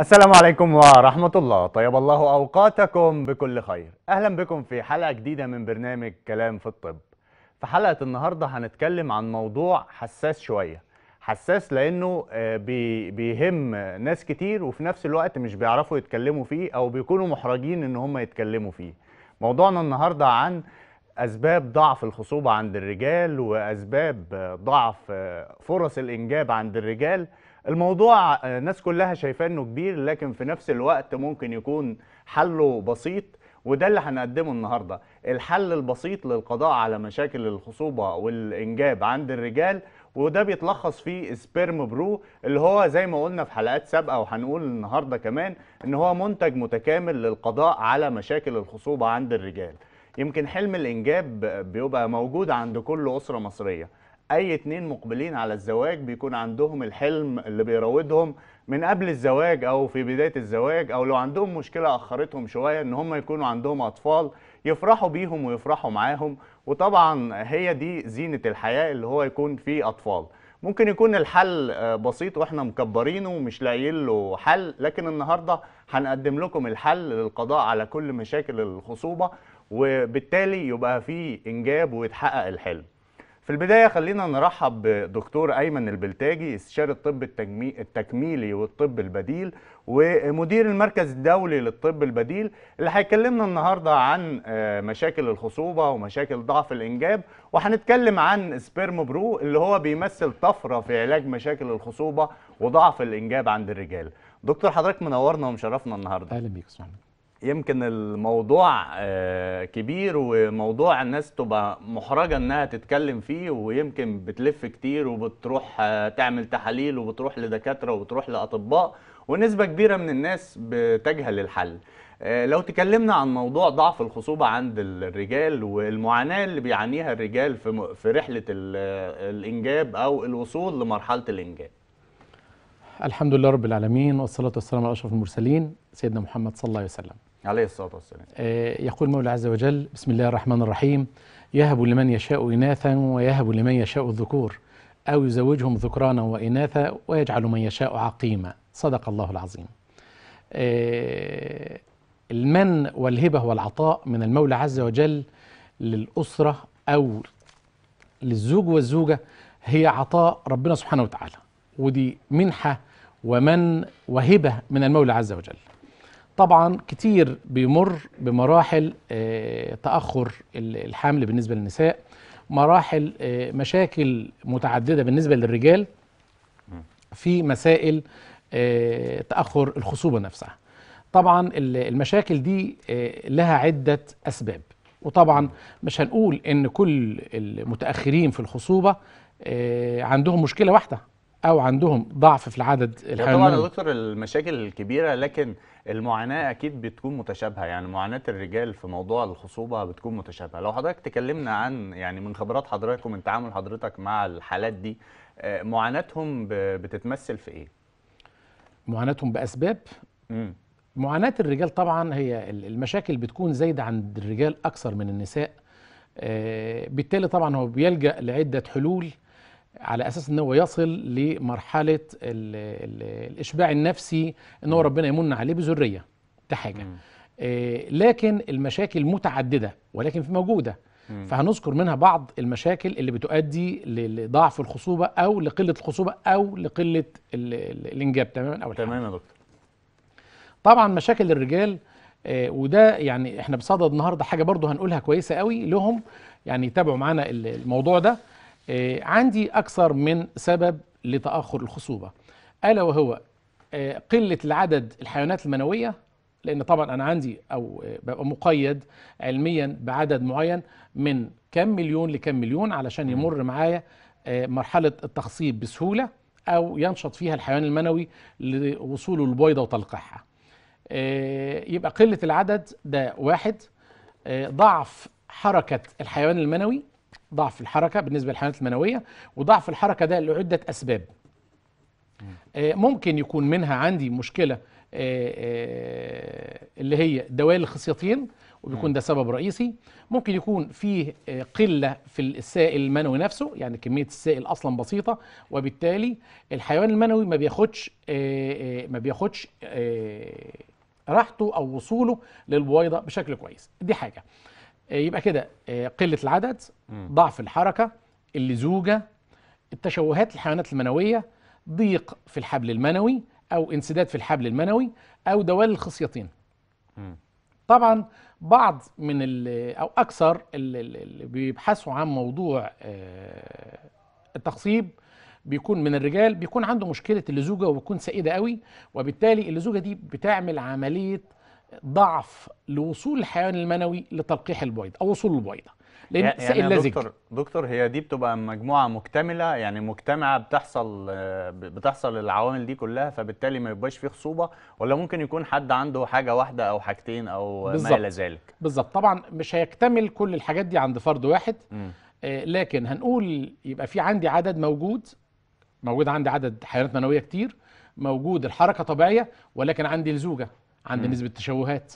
السلام عليكم ورحمة الله طيب الله أوقاتكم بكل خير أهلا بكم في حلقة جديدة من برنامج كلام في الطب في حلقة النهاردة هنتكلم عن موضوع حساس شوية حساس لأنه آه، بيهم ناس كتير وفي نفس الوقت مش بيعرفوا يتكلموا فيه أو بيكونوا محرجين إن هم يتكلموا فيه موضوعنا النهاردة عن أسباب ضعف الخصوبة عند الرجال وأسباب ضعف فرص الإنجاب عند الرجال الموضوع آه، الناس كلها شايفاه انه كبير لكن في نفس الوقت ممكن يكون حله بسيط وده اللي هنقدمه النهارده الحل البسيط للقضاء على مشاكل الخصوبه والانجاب عند الرجال وده بيتلخص في سبيرم برو اللي هو زي ما قلنا في حلقات سابقه وهنقول النهارده كمان ان هو منتج متكامل للقضاء على مشاكل الخصوبه عند الرجال يمكن حلم الانجاب بيبقى موجود عند كل اسره مصريه اي اتنين مقبلين على الزواج بيكون عندهم الحلم اللي بيراودهم من قبل الزواج او في بدايه الزواج او لو عندهم مشكله اخرتهم شويه ان هم يكونوا عندهم اطفال يفرحوا بيهم ويفرحوا معاهم وطبعا هي دي زينه الحياه اللي هو يكون فيه اطفال ممكن يكون الحل آه، بسيط واحنا مكبرينه ومش لاقيين له حل لكن النهارده هنقدم لكم الحل للقضاء على كل مشاكل الخصوبه وبالتالي يبقى في انجاب ويتحقق الحلم في البداية خلينا نرحب بدكتور أيمن البلتاجي استشاري الطب التكميلي والطب البديل ومدير المركز الدولي للطب البديل اللي هيكلمنا النهاردة عن آه، مشاكل الخصوبة ومشاكل ضعف الإنجاب وهنتكلم عن سبيرم برو اللي هو بيمثل طفرة في علاج مشاكل الخصوبة وضعف الإنجاب عند الرجال دكتور حضرتك منورنا ومشرفنا النهاردة أهلا بيك سعيد يمكن الموضوع آه، كبير وموضوع الناس تبقى محرجة انها تتكلم فيه ويمكن بتلف كتير وبتروح آه، تعمل تحاليل وبتروح لدكاترة وبتروح لأطباء ونسبة كبيرة من الناس بتجهل الحل آه، لو تكلمنا عن موضوع ضعف الخصوبة عند الرجال والمعاناة اللي بيعانيها الرجال في رحلة الإنجاب أو الوصول لمرحلة الإنجاب الحمد لله رب العالمين والصلاة والسلام على أشرف المرسلين سيدنا محمد صلى الله عليه وسلم عليه الصلاة والسلام آه، يقول مولى عز وجل بسم الله الرحمن الرحيم يهب لمن يشاء إناثا ويهب لمن يشاء الذكور أو يزوجهم ذكرانا وإناثا ويجعل من يشاء عقيما صدق الله العظيم آه، المن والهبة والعطاء من المولى عز وجل للأسرة أو للزوج والزوجة هي عطاء ربنا سبحانه وتعالى ودي منحة ومن وهبة من المولى عز وجل طبعا كتير بيمر بمراحل آه، تاخر الحمل بالنسبه للنساء مراحل آه، مشاكل متعدده بالنسبه للرجال في مسائل آه، تاخر الخصوبه نفسها طبعا المشاكل دي لها عده اسباب وطبعا مش هنقول ان كل المتاخرين في الخصوبه عندهم مشكله واحده او عندهم ضعف في العدد الحيواني طبعا يا دكتور المشاكل الكبيره لكن المعاناه اكيد بتكون متشابهه يعني معاناه الرجال في موضوع الخصوبه بتكون متشابهه لو حضرتك تكلمنا عن يعني من خبرات حضرتك ومن تعامل حضرتك مع الحالات دي آه، معاناتهم بتتمثل في ايه معاناتهم باسباب امم معاناه الرجال طبعا هي المشاكل بتكون زايده عند الرجال اكثر من النساء آه، بالتالي طبعا هو بيلجا لعده حلول على اساس ان هو يصل لمرحله الـ الـ الاشباع النفسي ان هو ربنا يمن عليه بذريه ده حاجه إيه لكن المشاكل متعدده ولكن في موجوده مم. فهنذكر منها بعض المشاكل اللي بتؤدي لضعف الخصوبه او لقله الخصوبه او لقله الانجاب تماما او تماما يا دكتور طبعا مشاكل الرجال آه وده يعني احنا بصدد النهارده حاجه برضو هنقولها كويسه قوي لهم يعني يتابعوا معانا الموضوع ده آه، عندي أكثر من سبب لتأخر الخصوبة ألا وهو آه، قلة العدد الحيوانات المنوية لأن طبعا أنا عندي أو آه، ببقى مقيد علميا بعدد معين من كم مليون لكم مليون علشان يمر معايا مرحلة التخصيب بسهولة أو ينشط فيها الحيوان المنوي لوصوله البويضة وتلقيحها يبقى قلة العدد ده واحد ضعف حركة الحيوان المنوي ضعف الحركه بالنسبه للحيوانات المنويه وضعف الحركه ده لعده اسباب آه، ممكن يكون منها عندي مشكله آه، آه، اللي هي دوال الخصيتين وبيكون ده سبب رئيسي ممكن يكون فيه قلة في السائل المنوي نفسه يعني كمية السائل أصلا بسيطة وبالتالي الحيوان المنوي ما بياخدش ما بياخدش راحته أو وصوله للبويضة بشكل كويس دي حاجة آه، يبقى كده آه، قله العدد ضعف الحركه اللزوجه التشوهات الحيوانات المنويه ضيق في الحبل المنوي او انسداد في الحبل المنوي او دوال الخصيتين طبعا بعض من او اكثر اللي بيبحثوا عن موضوع آه، التخصيب بيكون من الرجال بيكون عنده مشكله اللزوجه وبتكون سائده قوي وبالتالي اللزوجه دي بتعمل عمليه ضعف لوصول الحيوان المنوي لتلقيح البويضه او وصول البويضه لان يعني دكتور دكتور هي دي بتبقى مجموعه مكتمله يعني مجتمعه بتحصل بتحصل العوامل دي كلها فبالتالي ما يبقاش فيه خصوبه ولا ممكن يكون حد عنده حاجه واحده او حاجتين او بالزبط. ما الى ذلك بالظبط طبعا مش هيكتمل كل الحاجات دي عند فرد واحد م. آه لكن هنقول يبقى في عندي عدد موجود موجود عندي عدد حيوانات منويه كتير موجود الحركه طبيعيه ولكن عندي الزوجه عند م. نسبه تشوهات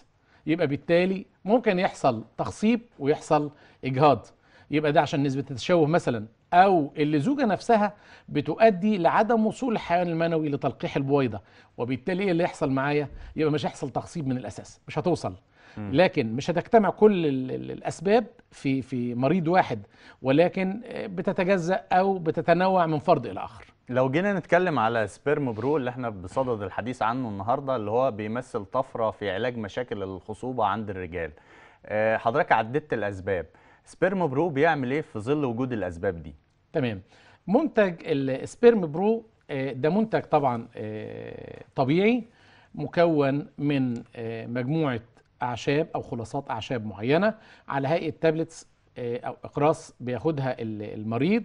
يبقى بالتالي ممكن يحصل تخصيب ويحصل اجهاض يبقى ده عشان نسبه التشوه مثلا او اللزوجه نفسها بتؤدي لعدم وصول الحيوان المنوي لتلقيح البويضه وبالتالي ايه اللي يحصل معايا يبقى مش هيحصل تخصيب من الاساس مش هتوصل لكن مش هتجتمع كل الاسباب في في مريض واحد ولكن بتتجزأ او بتتنوع من فرد الى اخر لو جينا نتكلم على سبيرم برو اللي احنا بصدد الحديث عنه النهارده اللي هو بيمثل طفره في علاج مشاكل الخصوبه عند الرجال آه، حضرتك عددت الاسباب سبيرم برو بيعمل ايه في ظل وجود الاسباب دي تمام منتج السبيرم برو آه، ده منتج طبعا آه، طبيعي مكون من مجموعه اعشاب او خلاصات اعشاب معينه على هيئه تابلتس او اقراص بياخدها المريض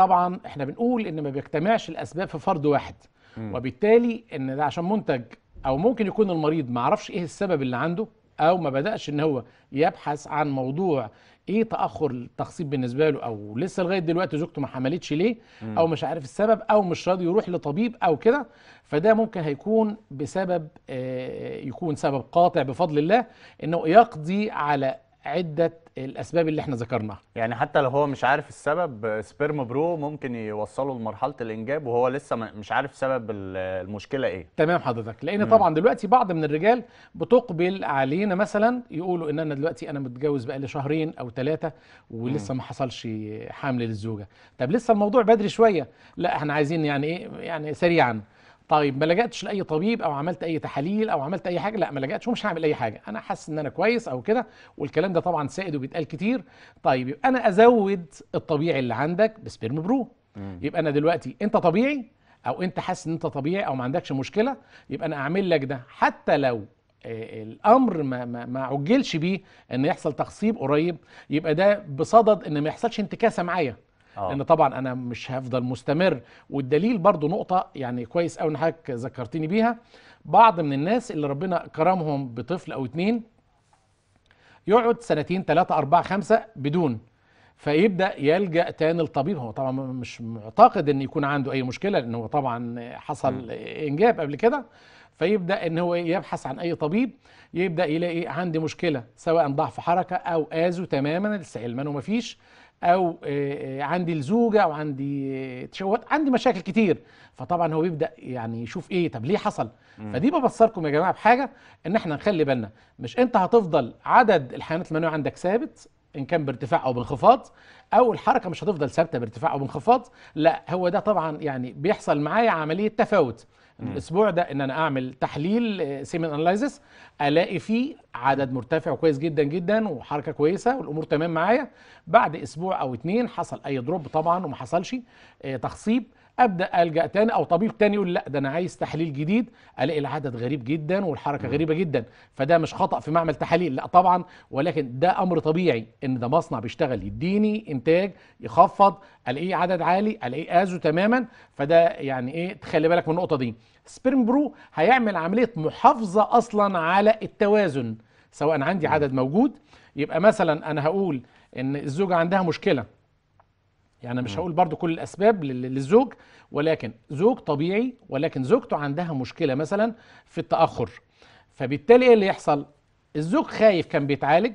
طبعا احنا بنقول ان ما بيجتمعش الاسباب في فرد واحد م. وبالتالي ان ده عشان منتج او ممكن يكون المريض ما عرفش ايه السبب اللي عنده او ما بداش ان هو يبحث عن موضوع ايه تاخر التخصيب بالنسبه له او لسه لغايه دلوقتي زوجته ما حملتش ليه او مش عارف السبب او مش راضي يروح لطبيب او كده فده ممكن هيكون بسبب آه يكون سبب قاطع بفضل الله انه يقضي على عده الاسباب اللي احنا ذكرناها يعني حتى لو هو مش عارف السبب سبيرم برو ممكن يوصله لمرحله الانجاب وهو لسه مش عارف سبب المشكله ايه تمام حضرتك لان طبعا دلوقتي بعض من الرجال بتقبل علينا مثلا يقولوا ان انا دلوقتي انا متجوز بقالي شهرين او ثلاثه ولسه ما حصلش حمل للزوجه طب لسه الموضوع بدري شويه لا احنا عايزين يعني ايه يعني سريعا طيب ما لجأتش لاي طبيب او عملت اي تحاليل او عملت اي حاجه لا ما لجأتش ومش هعمل اي حاجه انا حاسس ان انا كويس او كده والكلام ده طبعا سائد وبيتقال كتير طيب يبقى انا ازود الطبيعي اللي عندك بسبيرم برو مم. يبقى انا دلوقتي انت طبيعي او انت حاسس ان انت طبيعي او ما عندكش مشكله يبقى انا اعمل لك ده حتى لو آه، الامر ما ما, ما عجلش بيه ان يحصل تخصيب قريب يبقى ده بصدد ان ما يحصلش انتكاسه معايا أوه. لان طبعا انا مش هفضل مستمر والدليل برضو نقطه يعني كويس قوي ان حضرتك ذكرتني بيها بعض من الناس اللي ربنا كرمهم بطفل او اتنين يقعد سنتين ثلاثة أربعة خمسة بدون فيبدا يلجا تاني للطبيب هو طبعا مش معتقد ان يكون عنده اي مشكله لان هو طبعا حصل م. انجاب قبل كده فيبدا ان هو يبحث عن اي طبيب يبدا يلاقي عندي مشكله سواء ضعف حركه او ازو تماما علما ما مفيش او آه، آه، عندي الزوجه او عندي آه، تشوهات عندي مشاكل كتير فطبعا هو بيبدا يعني يشوف ايه طب ليه حصل مم. فدي ببصركم يا جماعه بحاجه ان احنا نخلي بالنا مش انت هتفضل عدد الحيوانات المنويه عندك ثابت ان كان بارتفاع او بانخفاض او الحركه مش هتفضل ثابته بارتفاع او بانخفاض لا هو ده طبعا يعني بيحصل معايا عمليه تفاوت الاسبوع ده ان انا اعمل تحليل سيمن آه، اناليزس الاقي فيه عدد مرتفع كويس جدا جدا وحركه كويسه والامور تمام معايا بعد اسبوع او اتنين حصل اي دروب طبعا وما حصلش آه، تخصيب ابدا الجا تاني او طبيب تاني يقول لا ده انا عايز تحليل جديد الاقي العدد غريب جدا والحركه غريبه جدا فده مش خطا في معمل تحاليل لا طبعا ولكن ده امر طبيعي ان ده مصنع بيشتغل يديني انتاج يخفض الاقيه عدد عالي الاقيه ازو تماما فده يعني ايه تخلي بالك من النقطه دي سبيرم برو هيعمل عمليه محافظه اصلا على التوازن سواء عندي عدد موجود يبقى مثلا انا هقول ان الزوجه عندها مشكله يعني مش هقول برضو كل الاسباب للزوج ولكن زوج طبيعي ولكن زوجته عندها مشكله مثلا في التاخر فبالتالي ايه اللي يحصل الزوج خايف كان بيتعالج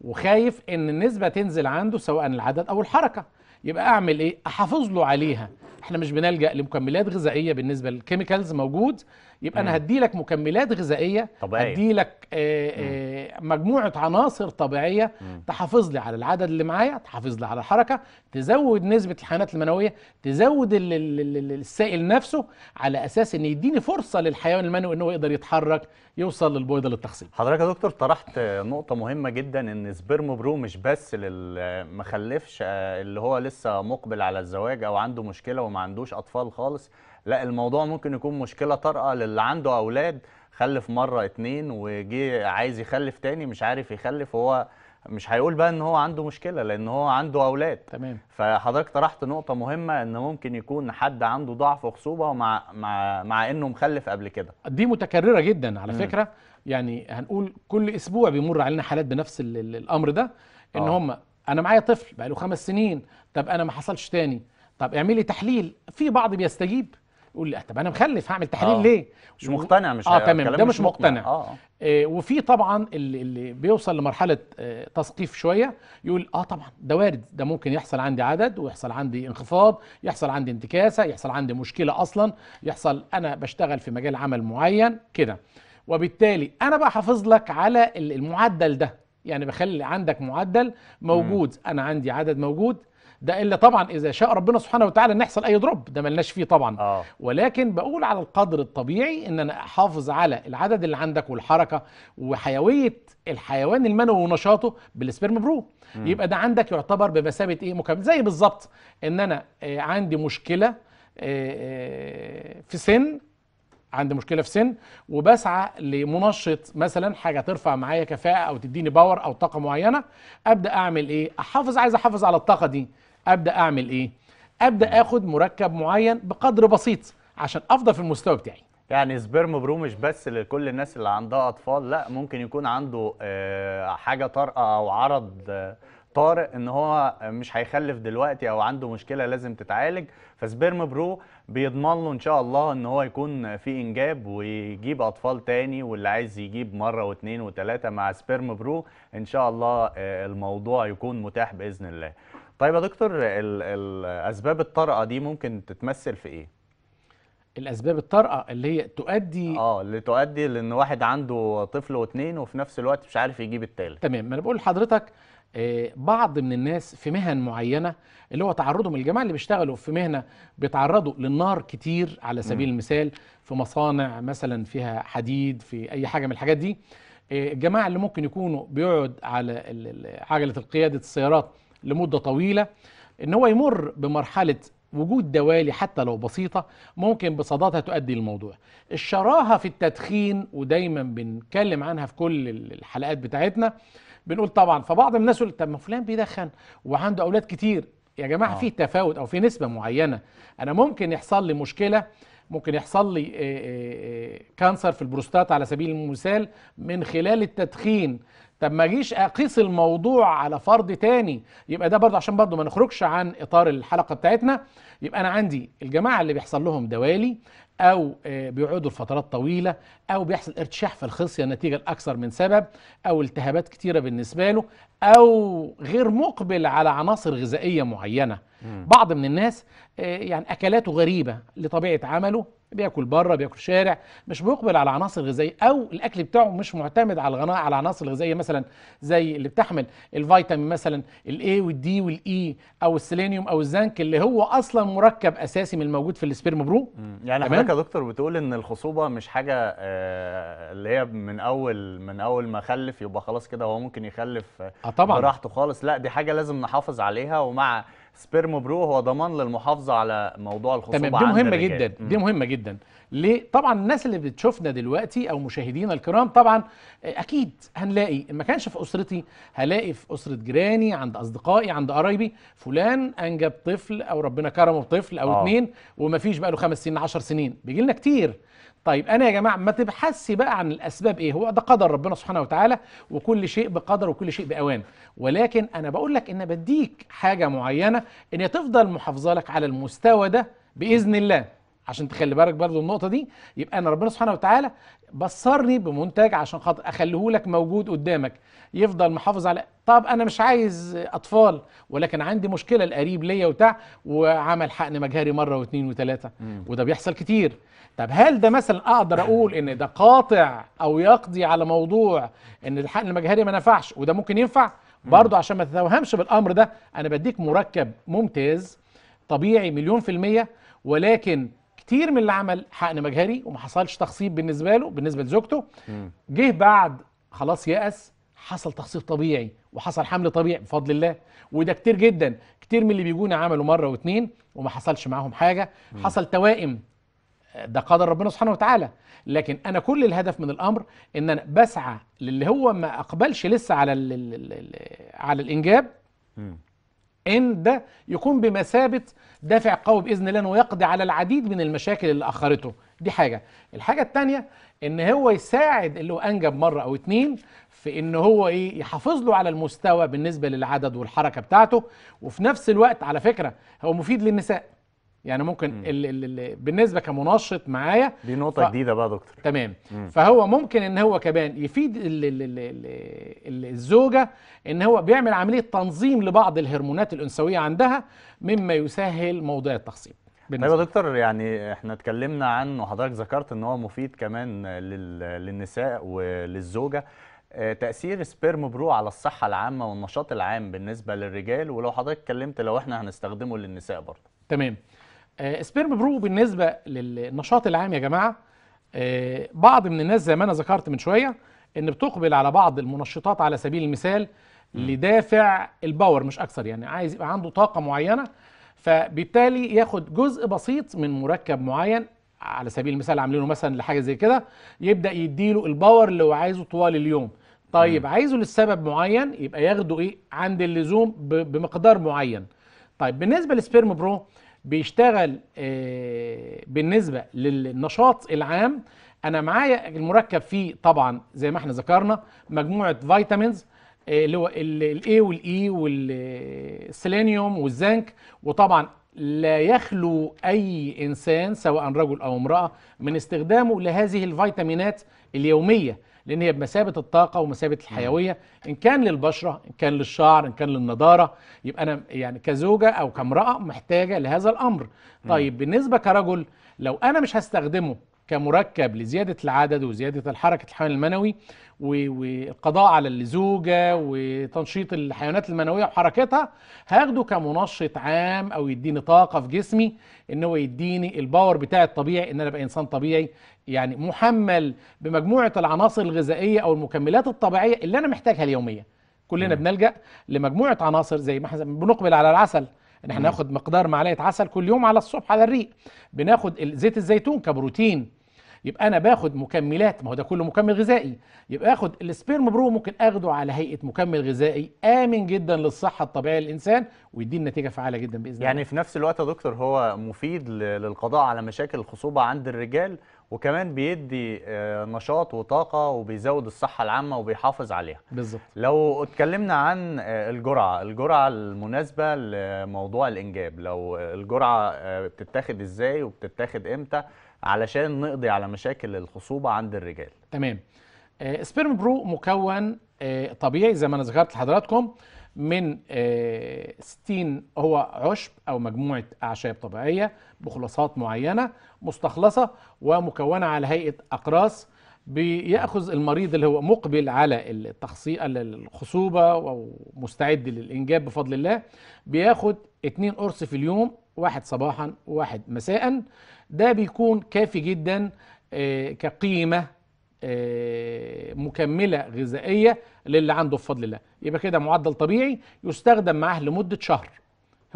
وخايف ان النسبه تنزل عنده سواء العدد او الحركه يبقى اعمل ايه احافظ له عليها احنا مش بنلجا لمكملات غذائيه بالنسبه للكيميكالز موجود يبقى مم. انا هدي لك مكملات غذائيه طبيعية. هدي لك آه، آه، مجموعه عناصر طبيعيه مم. تحافظ لي على العدد اللي معايا تحافظ لي على الحركه تزود نسبه الحيوانات المنويه تزود السائل نفسه على اساس ان يديني فرصه للحيوان المنوي ان هو يقدر يتحرك يوصل للبويضه للتخصيب حضرتك يا دكتور طرحت نقطه مهمه جدا ان سبيرمو برو مش بس للمخلفش آه، اللي هو لسه مقبل على الزواج او عنده مشكله وما عندوش اطفال خالص لا الموضوع ممكن يكون مشكله طارئه للي عنده اولاد خلف مره اتنين وجي عايز يخلف تاني مش عارف يخلف هو مش هيقول بقى ان هو عنده مشكله لان هو عنده اولاد تمام فحضرتك طرحت نقطه مهمه ان ممكن يكون حد عنده ضعف وخصوبة مع مع مع انه مخلف قبل كده دي متكرره جدا على م. فكره يعني هنقول كل اسبوع بيمر علينا حالات بنفس الامر ده ان آه. هم انا معايا طفل بقى له خمس سنين طب انا ما حصلش تاني طب اعملي تحليل في بعض بيستجيب يقول لي طب انا مخلف هعمل تحاليل آه. ليه مش مقتنع مش اه تمام ده مش مقتنع, مقتنع. آه. آه وفي طبعا اللي, اللي بيوصل لمرحله آه تثقيف شويه يقول اه طبعا ده وارد ده ممكن يحصل عندي عدد ويحصل عندي انخفاض يحصل عندي انتكاسه يحصل عندي مشكله اصلا يحصل انا بشتغل في مجال عمل معين كده وبالتالي انا بقى حافظ لك على المعدل ده يعني بخلي عندك معدل موجود م. انا عندي عدد موجود ده الا طبعا اذا شاء ربنا سبحانه وتعالى ان يحصل اي دروب ده ملناش فيه طبعا آه. ولكن بقول على القدر الطبيعي ان انا احافظ على العدد اللي عندك والحركه وحيويه الحيوان المنوي ونشاطه بالسبيرم برو م. يبقى ده عندك يعتبر بمثابه ايه مكمل زي بالظبط ان انا آه، عندي مشكله آه، آه، في سن عندي مشكله في سن وبسعى لمنشط مثلا حاجه ترفع معايا كفاءه او تديني باور او طاقه معينه ابدا اعمل ايه احافظ عايز احافظ على الطاقه دي ابدا اعمل ايه ابدا اخد مركب معين بقدر بسيط عشان افضل في المستوى بتاعي يعني سبيرم برو مش بس لكل الناس اللي عندها اطفال لا ممكن يكون عنده آه، حاجه طارئه او عرض آه، طارئ ان هو مش هيخلف دلوقتي او عنده مشكله لازم تتعالج فسبيرم برو بيضمن له ان شاء الله ان هو يكون في انجاب ويجيب اطفال تاني واللي عايز يجيب مره واثنين وثلاثه مع سبيرم برو ان شاء الله آه، الموضوع يكون متاح باذن الله طيب يا دكتور الاسباب الطارئه دي ممكن تتمثل في ايه الاسباب الطارئه اللي هي تؤدي اه اللي تؤدي لان واحد عنده طفل واثنين وفي نفس الوقت مش عارف يجيب الثالث تمام انا بقول لحضرتك آه، بعض من الناس في مهن معينه اللي هو تعرضهم الجماعه اللي بيشتغلوا في مهنه بيتعرضوا للنار كتير على سبيل م. المثال في مصانع مثلا فيها حديد في اي حاجه من الحاجات دي آه، الجماعه اللي ممكن يكونوا بيقعد على عجله قياده السيارات لمدة طويلة ان هو يمر بمرحلة وجود دوالي حتى لو بسيطة ممكن بصداتها تؤدي للموضوع الشراهة في التدخين ودايما بنتكلم عنها في كل الحلقات بتاعتنا بنقول طبعا فبعض الناس يقول طب ما فلان بيدخن وعنده اولاد كتير يا جماعه آه. في تفاوت او في نسبه معينه انا ممكن يحصل لي مشكله ممكن يحصل لي آه، آه، كانسر في البروستات على سبيل المثال من خلال التدخين طب ما اجيش اقيس الموضوع على فرض تاني يبقى ده برضه عشان برضه ما نخرجش عن اطار الحلقه بتاعتنا يبقى انا عندي الجماعه اللي بيحصل لهم دوالي او آه، بيقعدوا لفترات طويله او بيحصل ارتشاح في الخصيه نتيجه لاكثر من سبب او التهابات كتيره بالنسبه له او غير مقبل على عناصر غذائيه معينه مم. بعض من الناس آه، يعني اكلاته غريبه لطبيعه عمله بياكل بره بياكل شارع مش مقبل على عناصر غذائيه او الاكل بتاعه مش معتمد على الغناء على عناصر غذائيه مثلا زي اللي بتحمل الفيتامين مثلا الاي والدي والاي e او السيلينيوم او الزنك اللي هو اصلا مركب اساسي من الموجود في السبيرم برو يعني حضرتك يا دكتور بتقول ان الخصوبه مش حاجه آه اللي هي من اول من اول ما خلف يبقى خلاص كده هو ممكن يخلف آه، طبعا براحته خالص لا دي حاجه لازم نحافظ عليها ومع سبيرمو برو هو ضمان للمحافظه على موضوع الخصوبه تمام دي مهمه جدا دي مهمه جدا ليه طبعا الناس اللي بتشوفنا دلوقتي او مشاهدينا الكرام طبعا آه، اكيد هنلاقي ما كانش في اسرتي هلاقي في اسره جيراني عند اصدقائي عند قرايبي فلان انجب طفل او ربنا كرمه بطفل او آه. اتنين ومفيش بقى له خمس سنين 10 سنين بيجي لنا كتير طيب انا يا جماعه ما تبحثش بقى عن الاسباب ايه هو ده قدر ربنا سبحانه وتعالى وكل شيء بقدر وكل شيء باوان ولكن انا بقول لك ان بديك حاجه معينه ان هي تفضل محافظه لك على المستوى ده باذن الله عشان تخلي بالك برضو النقطه دي يبقى انا ربنا سبحانه وتعالى بصرني بمنتج عشان خاطر اخليه لك موجود قدامك يفضل محافظ على طب انا مش عايز اطفال ولكن عندي مشكله القريب ليا وبتاع وعمل حقن مجهري مره واثنين وثلاثه وده بيحصل كتير طب هل ده مثلا اقدر اقول ان ده قاطع او يقضي على موضوع ان الحقن المجهري ما نفعش وده ممكن ينفع برضه عشان ما تتوهمش بالامر ده انا بديك مركب ممتاز طبيعي مليون في المية ولكن كتير من اللي عمل حقن مجهري وما حصلش تخصيب بالنسبة له بالنسبة لزوجته جه بعد خلاص يأس حصل تخصيب طبيعي وحصل حمل طبيعي بفضل الله وده كتير جدا كتير من اللي بيجوني عملوا مرة واتنين وما حصلش معاهم حاجة حصل توائم ده قدر ربنا سبحانه وتعالى لكن انا كل الهدف من الامر ان انا بسعى للي هو ما اقبلش لسه على الـ الـ الـ على الانجاب ان ده يكون بمثابه دافع قوي باذن الله انه يقضي على العديد من المشاكل اللي اخرته دي حاجه الحاجه الثانيه ان هو يساعد اللي هو انجب مره او اتنين في ان هو ايه يحافظ له على المستوى بالنسبه للعدد والحركه بتاعته وفي نفس الوقت على فكره هو مفيد للنساء يعني ممكن اللي اللي بالنسبه كمنشط معايا دي نقطه ف... جديده بقى يا دكتور تمام مم. فهو ممكن ان هو كمان يفيد اللي اللي اللي الزوجه ان هو بيعمل عمليه تنظيم لبعض الهرمونات الانثويه عندها مما يسهل موضوع التخصيب طيب يا دكتور يعني احنا اتكلمنا عنه وحضرتك ذكرت ان هو مفيد كمان للنساء وللزوجه آه، تأثير سبيرم برو على الصحة العامة والنشاط العام بالنسبة للرجال ولو حضرتك اتكلمت لو احنا هنستخدمه للنساء برضه تمام آه، سبيرم برو بالنسبه للنشاط العام يا جماعه آه، بعض من الناس زي ما انا ذكرت من شويه ان بتقبل على بعض المنشطات على سبيل المثال لدافع الباور مش اكثر يعني عايز يبقى عنده طاقه معينه فبالتالي ياخد جزء بسيط من مركب معين على سبيل المثال عاملينه مثلا لحاجه زي كده يبدا يديله الباور اللي هو عايزه طوال اليوم طيب عايزه لسبب معين يبقى ياخده ايه عند اللزوم بمقدار معين طيب بالنسبه لسبيرم برو بيشتغل آه، بالنسبه للنشاط العام انا معايا المركب فيه طبعا زي ما احنا ذكرنا مجموعه فيتامينز آه، اللي هو الاي والاي e والسيلينيوم آه، والزنك وطبعا لا يخلو اي انسان سواء رجل او امراه من استخدامه لهذه الفيتامينات اليوميه لان هي بمثابه الطاقه ومثابه الحيويه ان كان للبشره ان كان للشعر ان كان للنضاره يبقى انا يعني كزوجه او كامراه محتاجه لهذا الامر طيب بالنسبه كرجل لو انا مش هستخدمه كمركب لزياده العدد وزياده الحركه الحيوان المنوي والقضاء على اللزوجة وتنشيط الحيوانات المنوية وحركتها هاخده كمنشط عام او يديني طاقة في جسمي ان هو يديني الباور بتاع الطبيعي ان انا ابقى انسان طبيعي يعني محمل بمجموعة العناصر الغذائية او المكملات الطبيعية اللي انا محتاجها اليومية كلنا بنلجأ لمجموعة عناصر زي ما بنقبل على العسل ان احنا ناخد مقدار معلقه عسل كل يوم على الصبح على الريق بناخد زيت الزيتون كبروتين يبقى انا باخد مكملات ما هو ده كله مكمل غذائي يبقى اخد السبيرم برو ممكن اخده على هيئه مكمل غذائي امن جدا للصحه الطبيعيه للانسان ويديني نتيجه فعاله جدا باذن الله يعني في نفس الوقت يا دكتور هو مفيد للقضاء على مشاكل الخصوبه عند الرجال وكمان بيدي آه، نشاط وطاقه وبيزود الصحه العامه وبيحافظ عليها بالظبط لو اتكلمنا عن آه، الجرعه الجرعه المناسبه لموضوع الانجاب لو الجرعه آه، بتتاخد ازاي وبتتاخد امتى علشان نقضي على مشاكل الخصوبه عند الرجال تمام آه، سبيرم برو مكون آه، طبيعي زي ما انا ذكرت لحضراتكم من 60 آه، هو عشب او مجموعه اعشاب طبيعيه بخلاصات معينه مستخلصه ومكونه على هيئه اقراص بياخذ المريض اللي هو مقبل على التخصيص الخصوبه ومستعد للانجاب بفضل الله بياخد اتنين قرص في اليوم واحد صباحا وواحد مساء ده بيكون كافي جدا آه، كقيمة آه، مكملة غذائية للي عنده بفضل الله يبقى كده معدل طبيعي يستخدم معاه لمدة شهر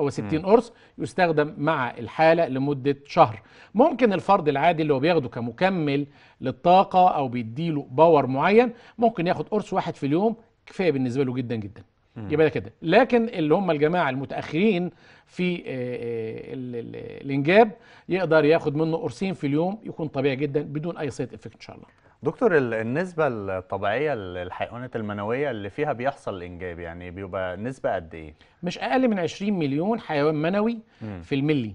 هو 60 قرص يستخدم مع الحالة لمدة شهر ممكن الفرد العادي اللي هو بياخده كمكمل للطاقة أو بيديله باور معين ممكن ياخد قرص واحد في اليوم كفاية بالنسبة له جدا جدا يبقى ده كده لكن اللي هم الجماعه المتاخرين في آه، آه، الانجاب يقدر ياخد منه قرصين في اليوم يكون طبيعي جدا بدون اي سايد افكت ان شاء الله دكتور النسبة الطبيعية للحيوانات المنوية اللي فيها بيحصل الإنجاب يعني بيبقى نسبة قد إيه؟ مش أقل من 20 مليون حيوان منوي م. في الملي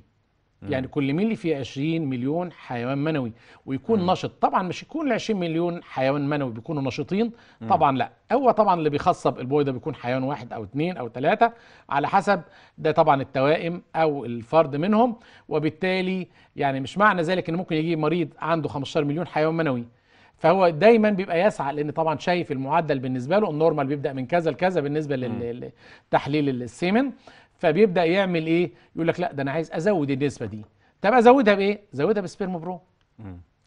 يعني كل ملي فيه 20 مليون حيوان منوي ويكون م. نشط طبعا مش يكون ال 20 مليون حيوان منوي بيكونوا نشيطين طبعا لا هو طبعا اللي بيخصب البوي ده بيكون حيوان واحد او اثنين او ثلاثه على حسب ده طبعا التوائم او الفرد منهم وبالتالي يعني مش معنى ذلك ان ممكن يجي مريض عنده 15 مليون حيوان منوي فهو دايما بيبقى يسعى لان طبعا شايف المعدل بالنسبه له النورمال بيبدا من كذا لكذا بالنسبه لتحليل السيمن فبيبدا يعمل ايه يقول لك لا ده انا عايز ازود النسبه دي طب ازودها بايه ازودها بسبيرم برو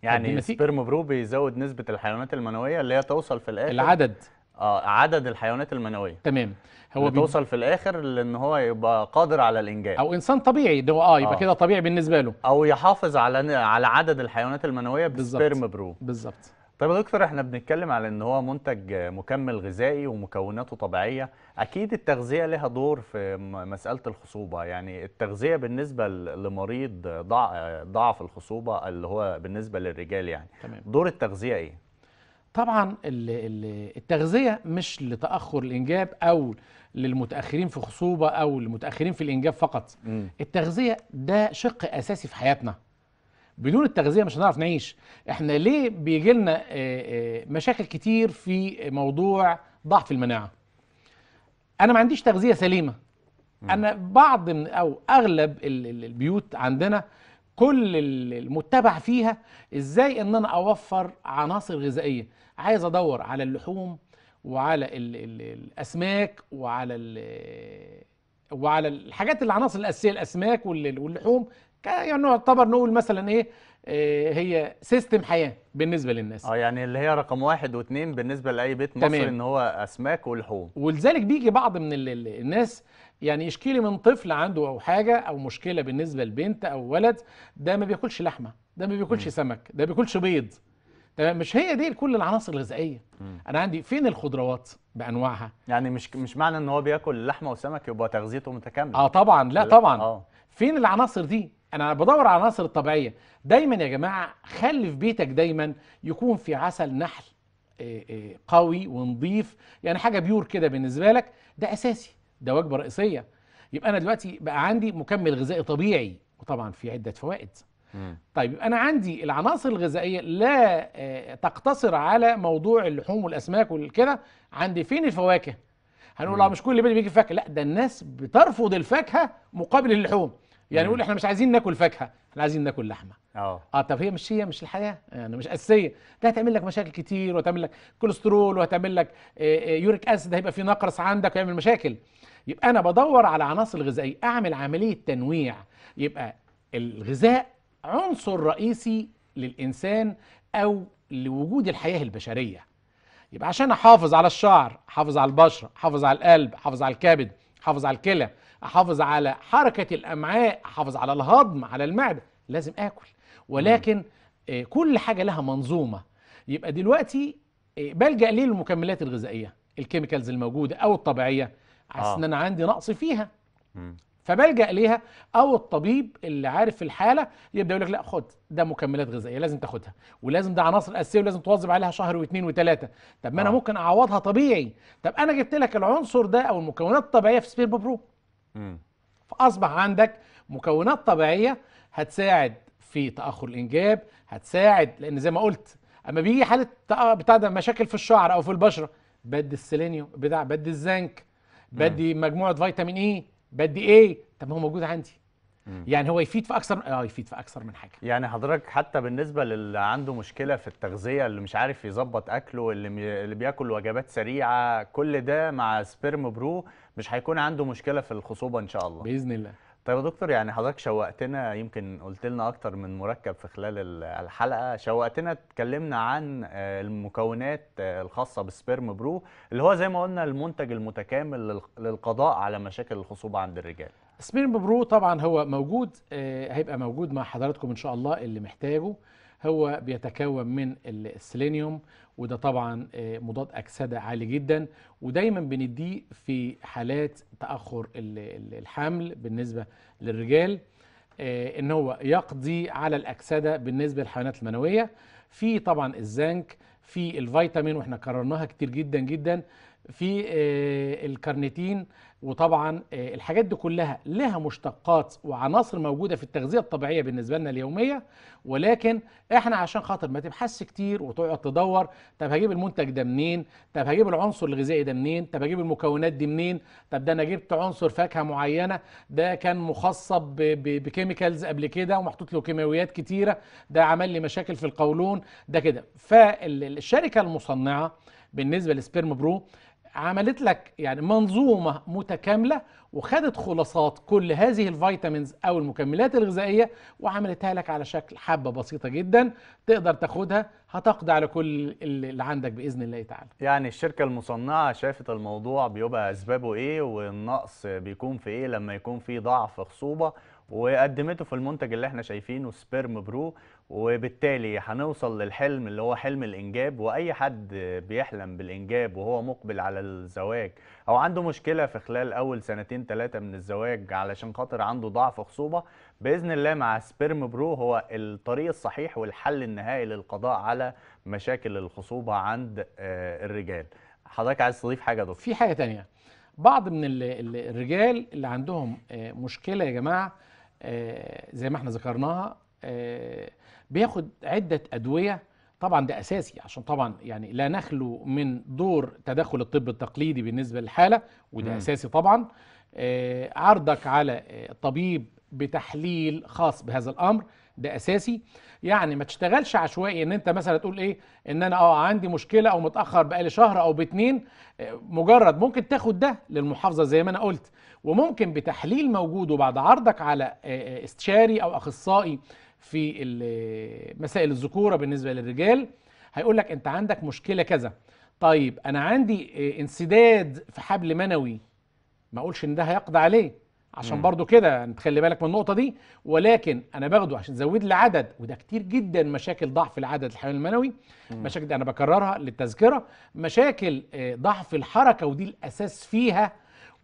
يعني سبيرم برو بيزود نسبه الحيوانات المنويه اللي هي توصل في الاخر العدد اه عدد الحيوانات المنويه تمام هو بيوصل في الاخر لان هو يبقى قادر على الانجاب او انسان طبيعي ده هو اه يبقى آه. كده طبيعي بالنسبه له او يحافظ على على عدد الحيوانات المنويه بسبيرم برو بالظبط طيب يا دكتور احنا بنتكلم على ان هو منتج مكمل غذائي ومكوناته طبيعيه اكيد التغذيه لها دور في مساله الخصوبه يعني التغذيه بالنسبه لمريض ضعف الخصوبه اللي هو بالنسبه للرجال يعني تمام. دور التغذيه ايه طبعا التغذيه مش لتاخر الانجاب او للمتاخرين في خصوبه او للمتاخرين في الانجاب فقط م. التغذيه ده شق اساسي في حياتنا بدون التغذيه مش هنعرف نعيش احنا ليه بيجي لنا آه، آه، مشاكل كتير في موضوع ضعف المناعه انا ما عنديش تغذيه سليمه انا بعض من او اغلب البيوت عندنا كل المتبع فيها ازاي ان انا اوفر عناصر غذائيه عايز ادور على اللحوم وعلى الـ الـ الاسماك وعلى وعلى الحاجات العناصر الاساسيه الاسماك واللحوم يعني يعتبر نقول مثلا ايه آه، هي سيستم حياه بالنسبه للناس اه يعني اللي هي رقم واحد واثنين بالنسبه لاي بيت مصري ان هو اسماك ولحوم ولذلك بيجي بعض من الناس يعني يشكي لي من طفل عنده او حاجه او مشكله بالنسبه لبنت او ولد ده ما بياكلش لحمه ده ما بياكلش سمك ده ما بياكلش بيض تمام مش هي دي كل العناصر الغذائيه انا عندي فين الخضروات بانواعها يعني مش مش معنى ان هو بياكل لحمه وسمك يبقى تغذيته متكامله اه طبعا لا طبعا آه. فين العناصر دي انا بدور على العناصر الطبيعيه دايما يا جماعه خلي في بيتك دايما يكون في عسل نحل آه، آه، قوي ونظيف يعني حاجه بيور كده بالنسبه لك ده اساسي ده وجبه رئيسيه يبقى انا دلوقتي بقى عندي مكمل غذائي طبيعي وطبعا في عده فوائد مم. طيب انا عندي العناصر الغذائيه لا آه، تقتصر على موضوع اللحوم والاسماك والكده عندي فين الفواكه هنقول مش كل اللي بيجي فاكهه لا ده الناس بترفض الفاكهه مقابل اللحوم يعني يقول احنا مش عايزين ناكل فاكهه احنا عايزين ناكل لحمه اه اه طب هي مش هي مش الحياه يعني مش اساسيه ده هتعمل لك مشاكل كتير وهتعمل لك كوليسترول وهتعمل لك يوريك آه، اسيد آه، هيبقى في نقرس عندك ويعمل مشاكل يبقى انا بدور على عناصر غذائيه اعمل عمليه تنويع يبقى الغذاء عنصر رئيسي للانسان او لوجود الحياه البشريه يبقى عشان احافظ على الشعر احافظ على البشره احافظ على القلب احافظ على الكبد احافظ على الكلى احافظ على حركه الامعاء احافظ على الهضم على المعده لازم اكل ولكن آه، كل حاجه لها منظومه يبقى دلوقتي آه، بلجا ليه للمكملات الغذائيه الكيميكالز الموجوده او الطبيعيه عشان آه. ان انا عندي نقص فيها مم. فبلجأ ليها او الطبيب اللي عارف الحاله يبدا يقول لك لا خد ده مكملات غذائيه لازم تاخدها ولازم ده عناصر اساسيه ولازم تواظب عليها شهر واثنين وثلاثه طب ما آه. انا ممكن اعوضها طبيعي طب انا جبت لك العنصر ده او المكونات الطبيعيه في سبير برو فاصبح عندك مكونات طبيعيه هتساعد في تاخر الانجاب هتساعد لان زي ما قلت اما بيجي حاله بتاع ده مشاكل في الشعر او في البشره بدي السيلينيوم بتاع بدي الزنك بدي مجموعه فيتامين اي e، بدي ايه طب ما هو موجود عندي مم. يعني هو يفيد في اكثر اه يفيد في اكثر من حاجه يعني حضرتك حتى بالنسبه للي عنده مشكله في التغذيه اللي مش عارف يظبط اكله اللي اللي بياكل وجبات سريعه كل ده مع سبيرم برو مش هيكون عنده مشكله في الخصوبه ان شاء الله باذن الله طيب يا دكتور يعني حضرتك شوقتنا يمكن قلت لنا اكتر من مركب في خلال الحلقه شوقتنا اتكلمنا عن آه، المكونات آه، الخاصه بالسبيرم برو اللي هو زي ما قلنا المنتج المتكامل للقضاء على مشاكل الخصوبه عند الرجال سبيرم برو طبعا هو موجود آه، هيبقى موجود مع حضراتكم ان شاء الله اللي محتاجه هو بيتكون من السيلينيوم وده طبعا آه، مضاد اكسده عالي جدا ودايما بنديه في حالات تاخر الحمل بالنسبه للرجال آه، ان هو يقضي على الاكسده بالنسبه للحيوانات المنويه في طبعا الزنك في الفيتامين واحنا كررناها كتير جدا جدا في آه، الكارنيتين وطبعا آه، الحاجات دي كلها لها مشتقات وعناصر موجودة في التغذية الطبيعية بالنسبة لنا اليومية ولكن احنا عشان خاطر ما تبحثش كتير وتقعد تدور طب هجيب المنتج ده منين طب هجيب العنصر الغذائي ده منين طب هجيب المكونات دي منين طب ده انا جبت عنصر فاكهة معينة ده كان مخصب بكيميكالز قبل كده ومحطوط له كيماويات كتيرة ده عمل لي مشاكل في القولون ده كده فالشركة المصنعة بالنسبة لسبيرم برو عملت لك يعني منظومه متكامله وخدت خلاصات كل هذه الفيتامينز او المكملات الغذائيه وعملتها لك على شكل حبه بسيطه جدا تقدر تاخدها هتقضي على كل اللي عندك باذن الله تعالى. يعني الشركه المصنعه شافت الموضوع بيبقى اسبابه ايه والنقص بيكون في ايه لما يكون في ضعف خصوبه وقدمته في المنتج اللي احنا شايفينه سبيرم برو وبالتالي هنوصل للحلم اللي هو حلم الانجاب واي حد بيحلم بالانجاب وهو مقبل على الزواج او عنده مشكله في خلال اول سنتين ثلاثه من الزواج علشان خاطر عنده ضعف خصوبه باذن الله مع سبيرم برو هو الطريق الصحيح والحل النهائي للقضاء على مشاكل الخصوبه عند آه، الرجال حضرتك عايز تضيف حاجه دكتور في حاجه ثانيه بعض من الرجال اللي عندهم آه، مشكله يا جماعه آه، زي ما احنا ذكرناها بياخد عدة أدوية طبعا ده أساسي عشان طبعا يعني لا نخلو من دور تدخل الطب التقليدي بالنسبة للحالة وده م. أساسي طبعا آه، عرضك على آه، طبيب بتحليل خاص بهذا الأمر ده أساسي يعني ما تشتغلش عشوائي ان انت مثلا تقول ايه ان انا اه عندي مشكله او متاخر بقالي شهر او باتنين آه، مجرد ممكن تاخد ده للمحافظه زي ما انا قلت وممكن بتحليل موجود وبعد عرضك على استشاري او اخصائي في مسائل الذكوره بالنسبه للرجال هيقول لك انت عندك مشكله كذا طيب انا عندي آه، انسداد في حبل منوي ما اقولش ان ده هيقضي عليه عشان برضو كده انت خلي بالك من النقطه دي ولكن انا باخده عشان زود لي عدد وده كتير جدا مشاكل ضعف العدد الحيوان المنوي مم. مشاكل دي انا بكررها للتذكره مشاكل آه، ضعف الحركه ودي الاساس فيها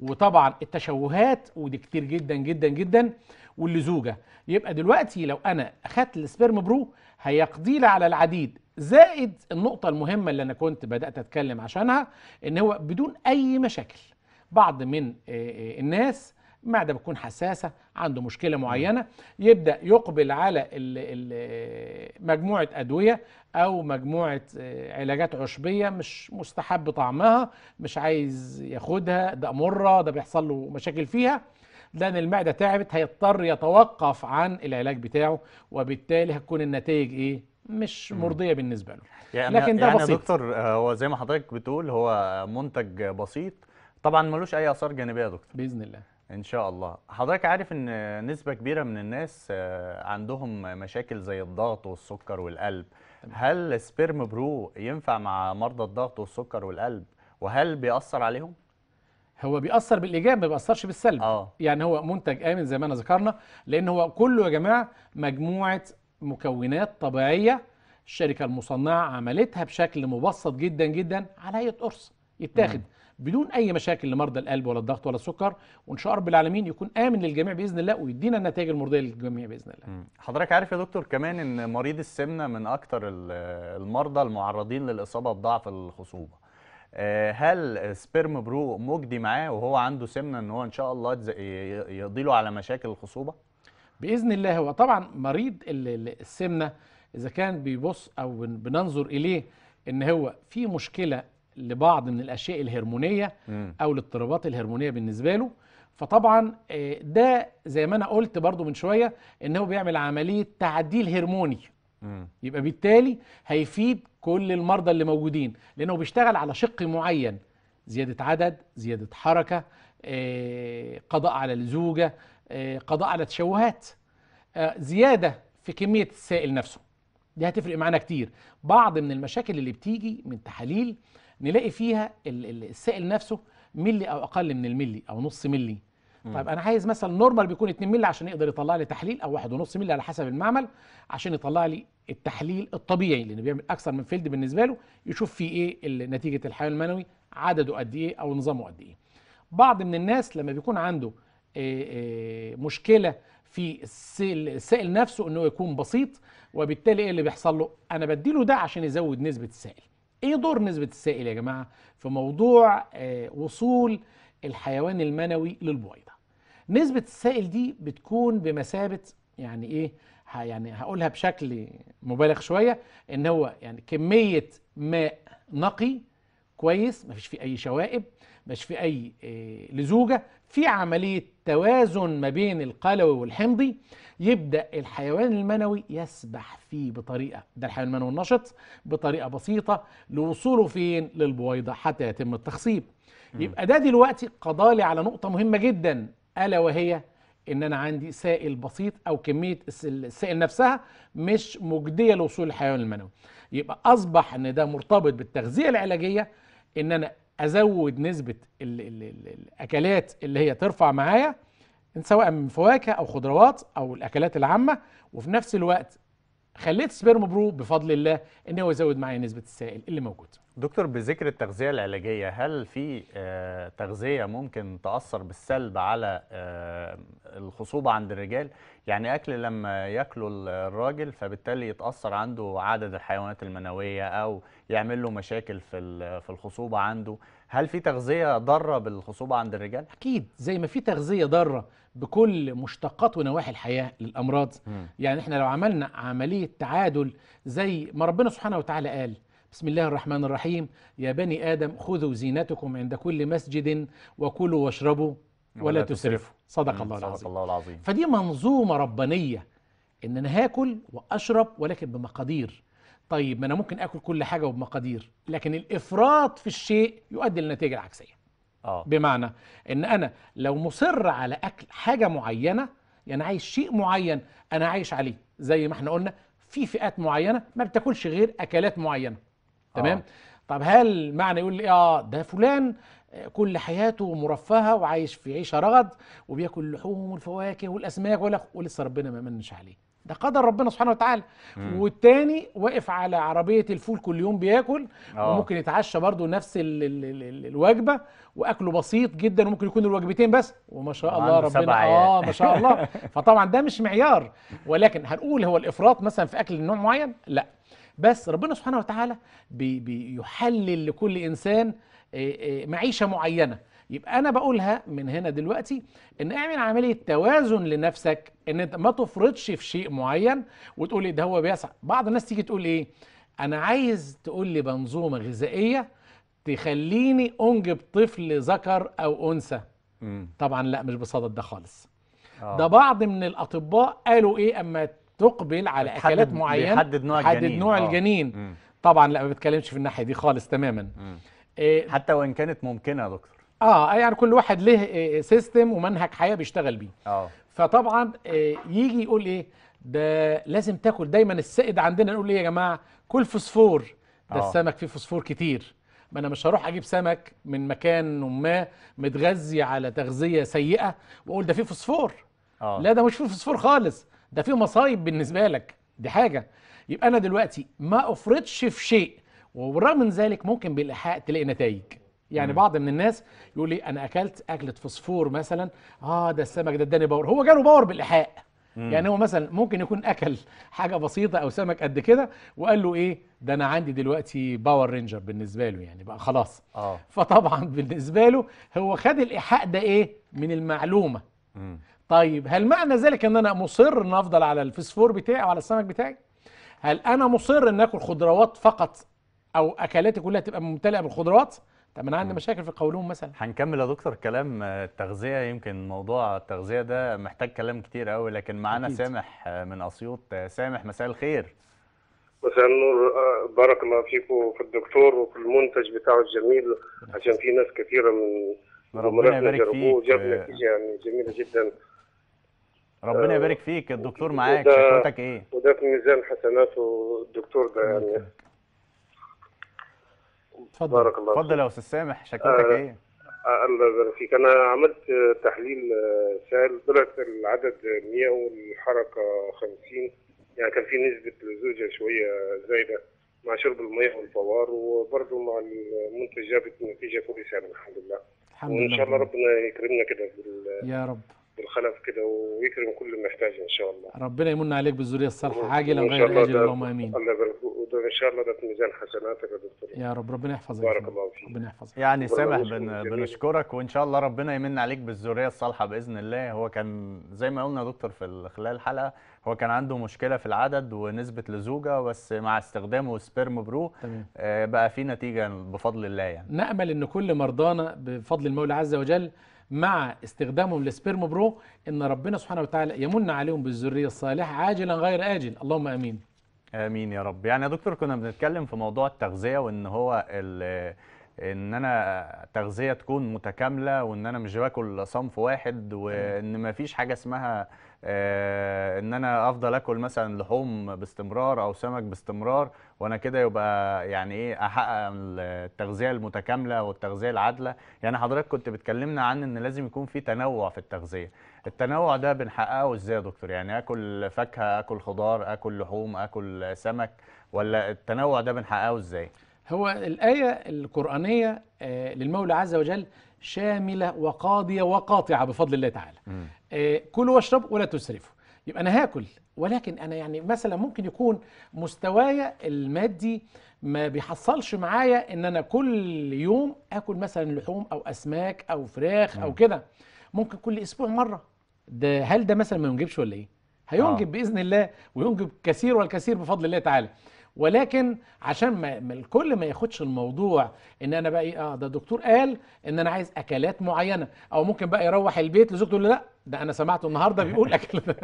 وطبعا التشوهات ودي كتير جدا جدا جدا واللي زوجه يبقى دلوقتي لو انا اخدت السبيرم برو هيقضي لي على العديد زائد النقطه المهمه اللي انا كنت بدات اتكلم عشانها ان هو بدون اي مشاكل بعض من آه، آه، الناس معده بتكون حساسه عنده مشكله معينه يبدا يقبل على آه، مجموعه ادويه او مجموعه علاجات عشبيه مش مستحب طعمها مش عايز ياخدها ده مره ده بيحصل له مشاكل فيها لان المعده تعبت هيضطر يتوقف عن العلاج بتاعه وبالتالي هتكون النتائج ايه مش مرضيه بالنسبه له يعني لكن ده يعني بسيط. يا دكتور هو زي ما حضرتك بتقول هو منتج بسيط طبعا ملوش اي اثار جانبيه يا دكتور باذن الله ان شاء الله حضرتك عارف ان نسبه كبيره من الناس آه، عندهم مشاكل زي الضغط والسكر والقلب هل سبيرم برو ينفع مع مرضى الضغط والسكر والقلب وهل بيأثر عليهم هو بيأثر بالإيجاب ما بيأثرش بالسلب أوه. يعني هو منتج آمن زي ما أنا ذكرنا لأن هو كله يا جماعة مجموعة مكونات طبيعية الشركة المصنعة عملتها بشكل مبسط جدا جدا على هيئة قرص يتاخد مم. بدون اي مشاكل لمرضى القلب ولا الضغط ولا السكر وان شاء رب العالمين يكون امن للجميع باذن الله ويدينا النتائج المرضيه للجميع باذن الله. مم. حضرتك عارف يا دكتور كمان ان مريض السمنه من اكثر المرضى المعرضين للاصابه بضعف الخصوبه. آه، هل سبيرم برو مجدي معاه وهو عنده سمنه ان هو ان شاء الله يقضي له على مشاكل الخصوبه باذن الله هو طبعا مريض السمنه اذا كان بيبص او بننظر اليه ان هو في مشكله لبعض من الاشياء الهرمونيه او الاضطرابات الهرمونيه بالنسبه له فطبعا آه، ده زي ما انا قلت برضو من شويه ان هو بيعمل عمليه تعديل هرموني يبقى بالتالي هيفيد كل المرضى اللي موجودين لانه بيشتغل على شق معين زياده عدد زياده حركه آه، قضاء على الزوجه آه، قضاء على تشوهات آه، زياده في كميه السائل نفسه دي هتفرق معانا كتير بعض من المشاكل اللي بتيجي من تحاليل نلاقي فيها السائل نفسه ملي او اقل من الملي او نص ملي طيب انا عايز مثلا نورمال بيكون 2 مللي عشان يقدر يطلع لي تحليل او 1.5 مللي على حسب المعمل عشان يطلع لي التحليل الطبيعي لانه بيعمل اكثر من فيلد بالنسبه له يشوف فيه ايه نتيجه الحيوان المنوي عدده قد ايه او نظامه قد ايه بعض من الناس لما بيكون عنده آه، آه، مشكله في السائل نفسه انه يكون بسيط وبالتالي ايه اللي بيحصل له انا بديله ده عشان يزود نسبه السائل ايه دور نسبه السائل يا جماعه في موضوع آه، وصول الحيوان المنوي للبويضه نسبة السائل دي بتكون بمثابة يعني ايه يعني هقولها بشكل مبالغ شوية ان هو يعني كمية ماء نقي كويس مفيش فيه اي شوائب مش في اي آه، لزوجه في عمليه توازن ما بين القلوي والحمضي يبدا الحيوان المنوي يسبح فيه بطريقه ده الحيوان المنوي النشط بطريقه بسيطه لوصوله فين للبويضه حتى يتم التخصيب يبقى ده دلوقتي قضالي على نقطه مهمه جدا ألا وهي إن أنا عندي سائل بسيط أو كمية السائل نفسها مش مجدية لوصول الحيوان المنوي يبقى أصبح إن ده مرتبط بالتغذية العلاجية إن أنا أزود نسبة الـ الـ الـ الأكلات اللي هي ترفع معايا سواء من فواكه أو خضروات أو الأكلات العامة وفي نفس الوقت خليت سبيرم برو بفضل الله ان هو يزود معايا نسبه السائل اللي موجود دكتور بذكر التغذيه العلاجيه هل في آه، تغذيه ممكن تاثر بالسلب على آه، الخصوبه عند الرجال يعني اكل لما ياكله الراجل فبالتالي يتاثر عنده عدد الحيوانات المنويه او يعمل له مشاكل في في الخصوبه عنده هل في تغذيه ضاره بالخصوبه عند الرجال اكيد زي ما في تغذيه ضاره بكل مشتقات ونواحي الحياه للامراض م. يعني احنا لو عملنا عمليه تعادل زي ما ربنا سبحانه وتعالى قال بسم الله الرحمن الرحيم يا بني ادم خذوا زينتكم عند كل مسجد وكلوا واشربوا ولا, ولا تسرفوا صدق الله العظيم صدق الله العظيم فدي منظومه ربانيه ان انا هاكل واشرب ولكن بمقادير طيب ما انا ممكن اكل كل حاجه وبمقادير لكن الافراط في الشيء يؤدي للنتيجه العكسيه آه. بمعنى ان انا لو مصر على اكل حاجه معينه يعني عايش شيء معين انا عايش عليه زي ما احنا قلنا في فئات معينه ما بتاكلش غير اكلات معينه آه. تمام طب هل معنى يقول لي اه ده فلان آه، كل حياته مرفهه وعايش في عيشه رغد وبياكل اللحوم والفواكه والاسماك ولا ولسه ربنا ما منش عليه ده قدر ربنا سبحانه وتعالى مم. والتاني واقف على عربيه الفول كل يوم بياكل أوه. وممكن يتعشى برضو نفس الـ الـ الـ الـ الوجبه واكله بسيط جدا وممكن يكون الوجبتين بس وما شاء الله ربنا اه ما شاء الله فطبعا ده مش معيار ولكن هنقول هو الافراط مثلا في اكل نوع معين لا بس ربنا سبحانه وتعالى بيحلل لكل انسان آه، آه، معيشه معينه يبقى انا بقولها من هنا دلوقتي ان اعمل عمليه توازن لنفسك ان انت ما تفرطش في شيء معين وتقول ايه ده هو بيسع بعض الناس تيجي تقول ايه انا عايز تقول لي منظومه غذائيه تخليني انجب طفل ذكر او انثى طبعا لا مش بصدد ده خالص آه. ده بعض من الاطباء قالوا ايه اما تقبل على اكلات معينه حدد نوع الجنين حدد نوع آه. الجنين طبعا لا ما بتكلمش في الناحيه دي خالص تماما إيه حتى وان كانت ممكنه يا دكتور اه يعني كل واحد له سيستم آه، آه، ومنهج حياه بيشتغل بيه اه فطبعا آه، يجي يقول ايه ده لازم تاكل دايما السائد عندنا نقول ايه يا جماعه كل فوسفور ده أوه. السمك فيه فوسفور كتير ما انا مش هروح اجيب سمك من مكان ما متغذي على تغذيه سيئه واقول ده فيه فوسفور أوه. لا ده مش فيه فوسفور خالص ده فيه مصايب بالنسبه لك دي حاجه يبقى انا دلوقتي ما افرطش في شيء وبالرغم من ذلك ممكن بالايحاء تلاقي نتائج يعني بعض من الناس يقول لي انا اكلت اكله فسفور مثلا اه ده السمك ده اداني باور هو جاله باور بالايحاء يعني هو مثلا ممكن يكون اكل حاجه بسيطه او سمك قد كده وقال له ايه ده انا عندي دلوقتي باور رينجر بالنسبه له يعني بقى خلاص آه. فطبعا بالنسبه له هو خد الايحاء ده ايه من المعلومه مم. طيب هل معنى ذلك ان انا مصر ان افضل على الفسفور بتاعي او على السمك بتاعي هل انا مصر ان اكل خضروات فقط او اكلاتي كلها تبقى ممتلئه بالخضروات طب انا عندي مشاكل في القولون مثلا هنكمل يا دكتور كلام آه، التغذيه يمكن موضوع التغذيه ده محتاج كلام كتير قوي لكن معانا سامح آه، من اسيوط آه، سامح مساء الخير مساء النور بارك الله فيكم وفي الدكتور وفي المنتج بتاعه الجميل عشان في ناس كثيره من ربنا يبارك فيك وجاب نتيجه يعني جميله جدا ربنا يبارك فيك الدكتور معاك شكرتك ايه وده في ميزان حسناته الدكتور ده يعني اتفضل بارك الله اتفضل يا استاذ سامح شكوتك آه ايه؟ آه، الله يبارك فيك انا عملت تحليل آه، سهل طلعت العدد 100 والحركه 50 يعني كان في نسبه لزوجه شويه زايده مع شرب الميه والفوار وبرضه مع المنتج جابت نتيجه كويسه يعني الحمد لله الحمد وان شاء الله ربنا يكرمنا كده بال يا رب بالخلف كده ويكرم كل محتاج ان شاء الله ربنا يمن عليك بالذريه الصالحه عاجلا غير اجل اللهم امين الله يبارك ان شاء الله ده في ميزان حسناتك يا دكتور يا رب ربنا يحفظك بارك الله فيك ربنا يحفظك يعني سامح بن بنشكرك وان شاء الله ربنا يمن عليك بالذريه الصالحه باذن الله هو كان زي ما قلنا يا دكتور في خلال الحلقه هو كان عنده مشكله في العدد ونسبه لزوجه بس مع استخدامه سبيرم برو تمام. آه، بقى في نتيجه بفضل الله يعني نامل ان كل مرضانا بفضل المولى عز وجل مع استخدامهم لسبيرم برو ان ربنا سبحانه وتعالى يمن عليهم بالذريه الصالحه عاجلا غير اجل اللهم امين امين يا رب يعني يا دكتور كنا بنتكلم في موضوع التغذيه وان هو آه، ان انا تغذيه تكون متكامله وان انا مش باكل صنف واحد وان ما فيش حاجه اسمها آه، ان انا افضل اكل مثلا لحوم باستمرار او سمك باستمرار وانا كده يبقى يعني ايه احقق التغذيه المتكامله والتغذيه العادله يعني حضرتك كنت بتكلمنا عن ان لازم يكون في تنوع في التغذيه التنوع ده بنحققه ازاي يا دكتور يعني اكل فاكهه اكل خضار اكل لحوم اكل سمك ولا التنوع ده بنحققه ازاي هو الايه القرانيه آه، للمولى عز وجل شامله وقاضيه وقاطعه بفضل الله تعالى آه، كلوا واشربوا ولا تسرفوا يبقى انا هاكل ولكن انا يعني مثلا ممكن يكون مستوايا المادي ما بيحصلش معايا ان انا كل يوم اكل مثلا لحوم او اسماك او فراخ او كده ممكن كل اسبوع مره ده هل ده مثلا ما ينجبش ولا ايه هينجب آه. باذن الله وينجب كثير والكثير بفضل الله تعالى ولكن عشان ما الكل ما ياخدش الموضوع ان انا بقى ايه اه ده الدكتور قال ان انا عايز اكلات معينه او ممكن بقى يروح البيت لزوجته يقول له لا ده انا سمعته النهارده بيقول اكل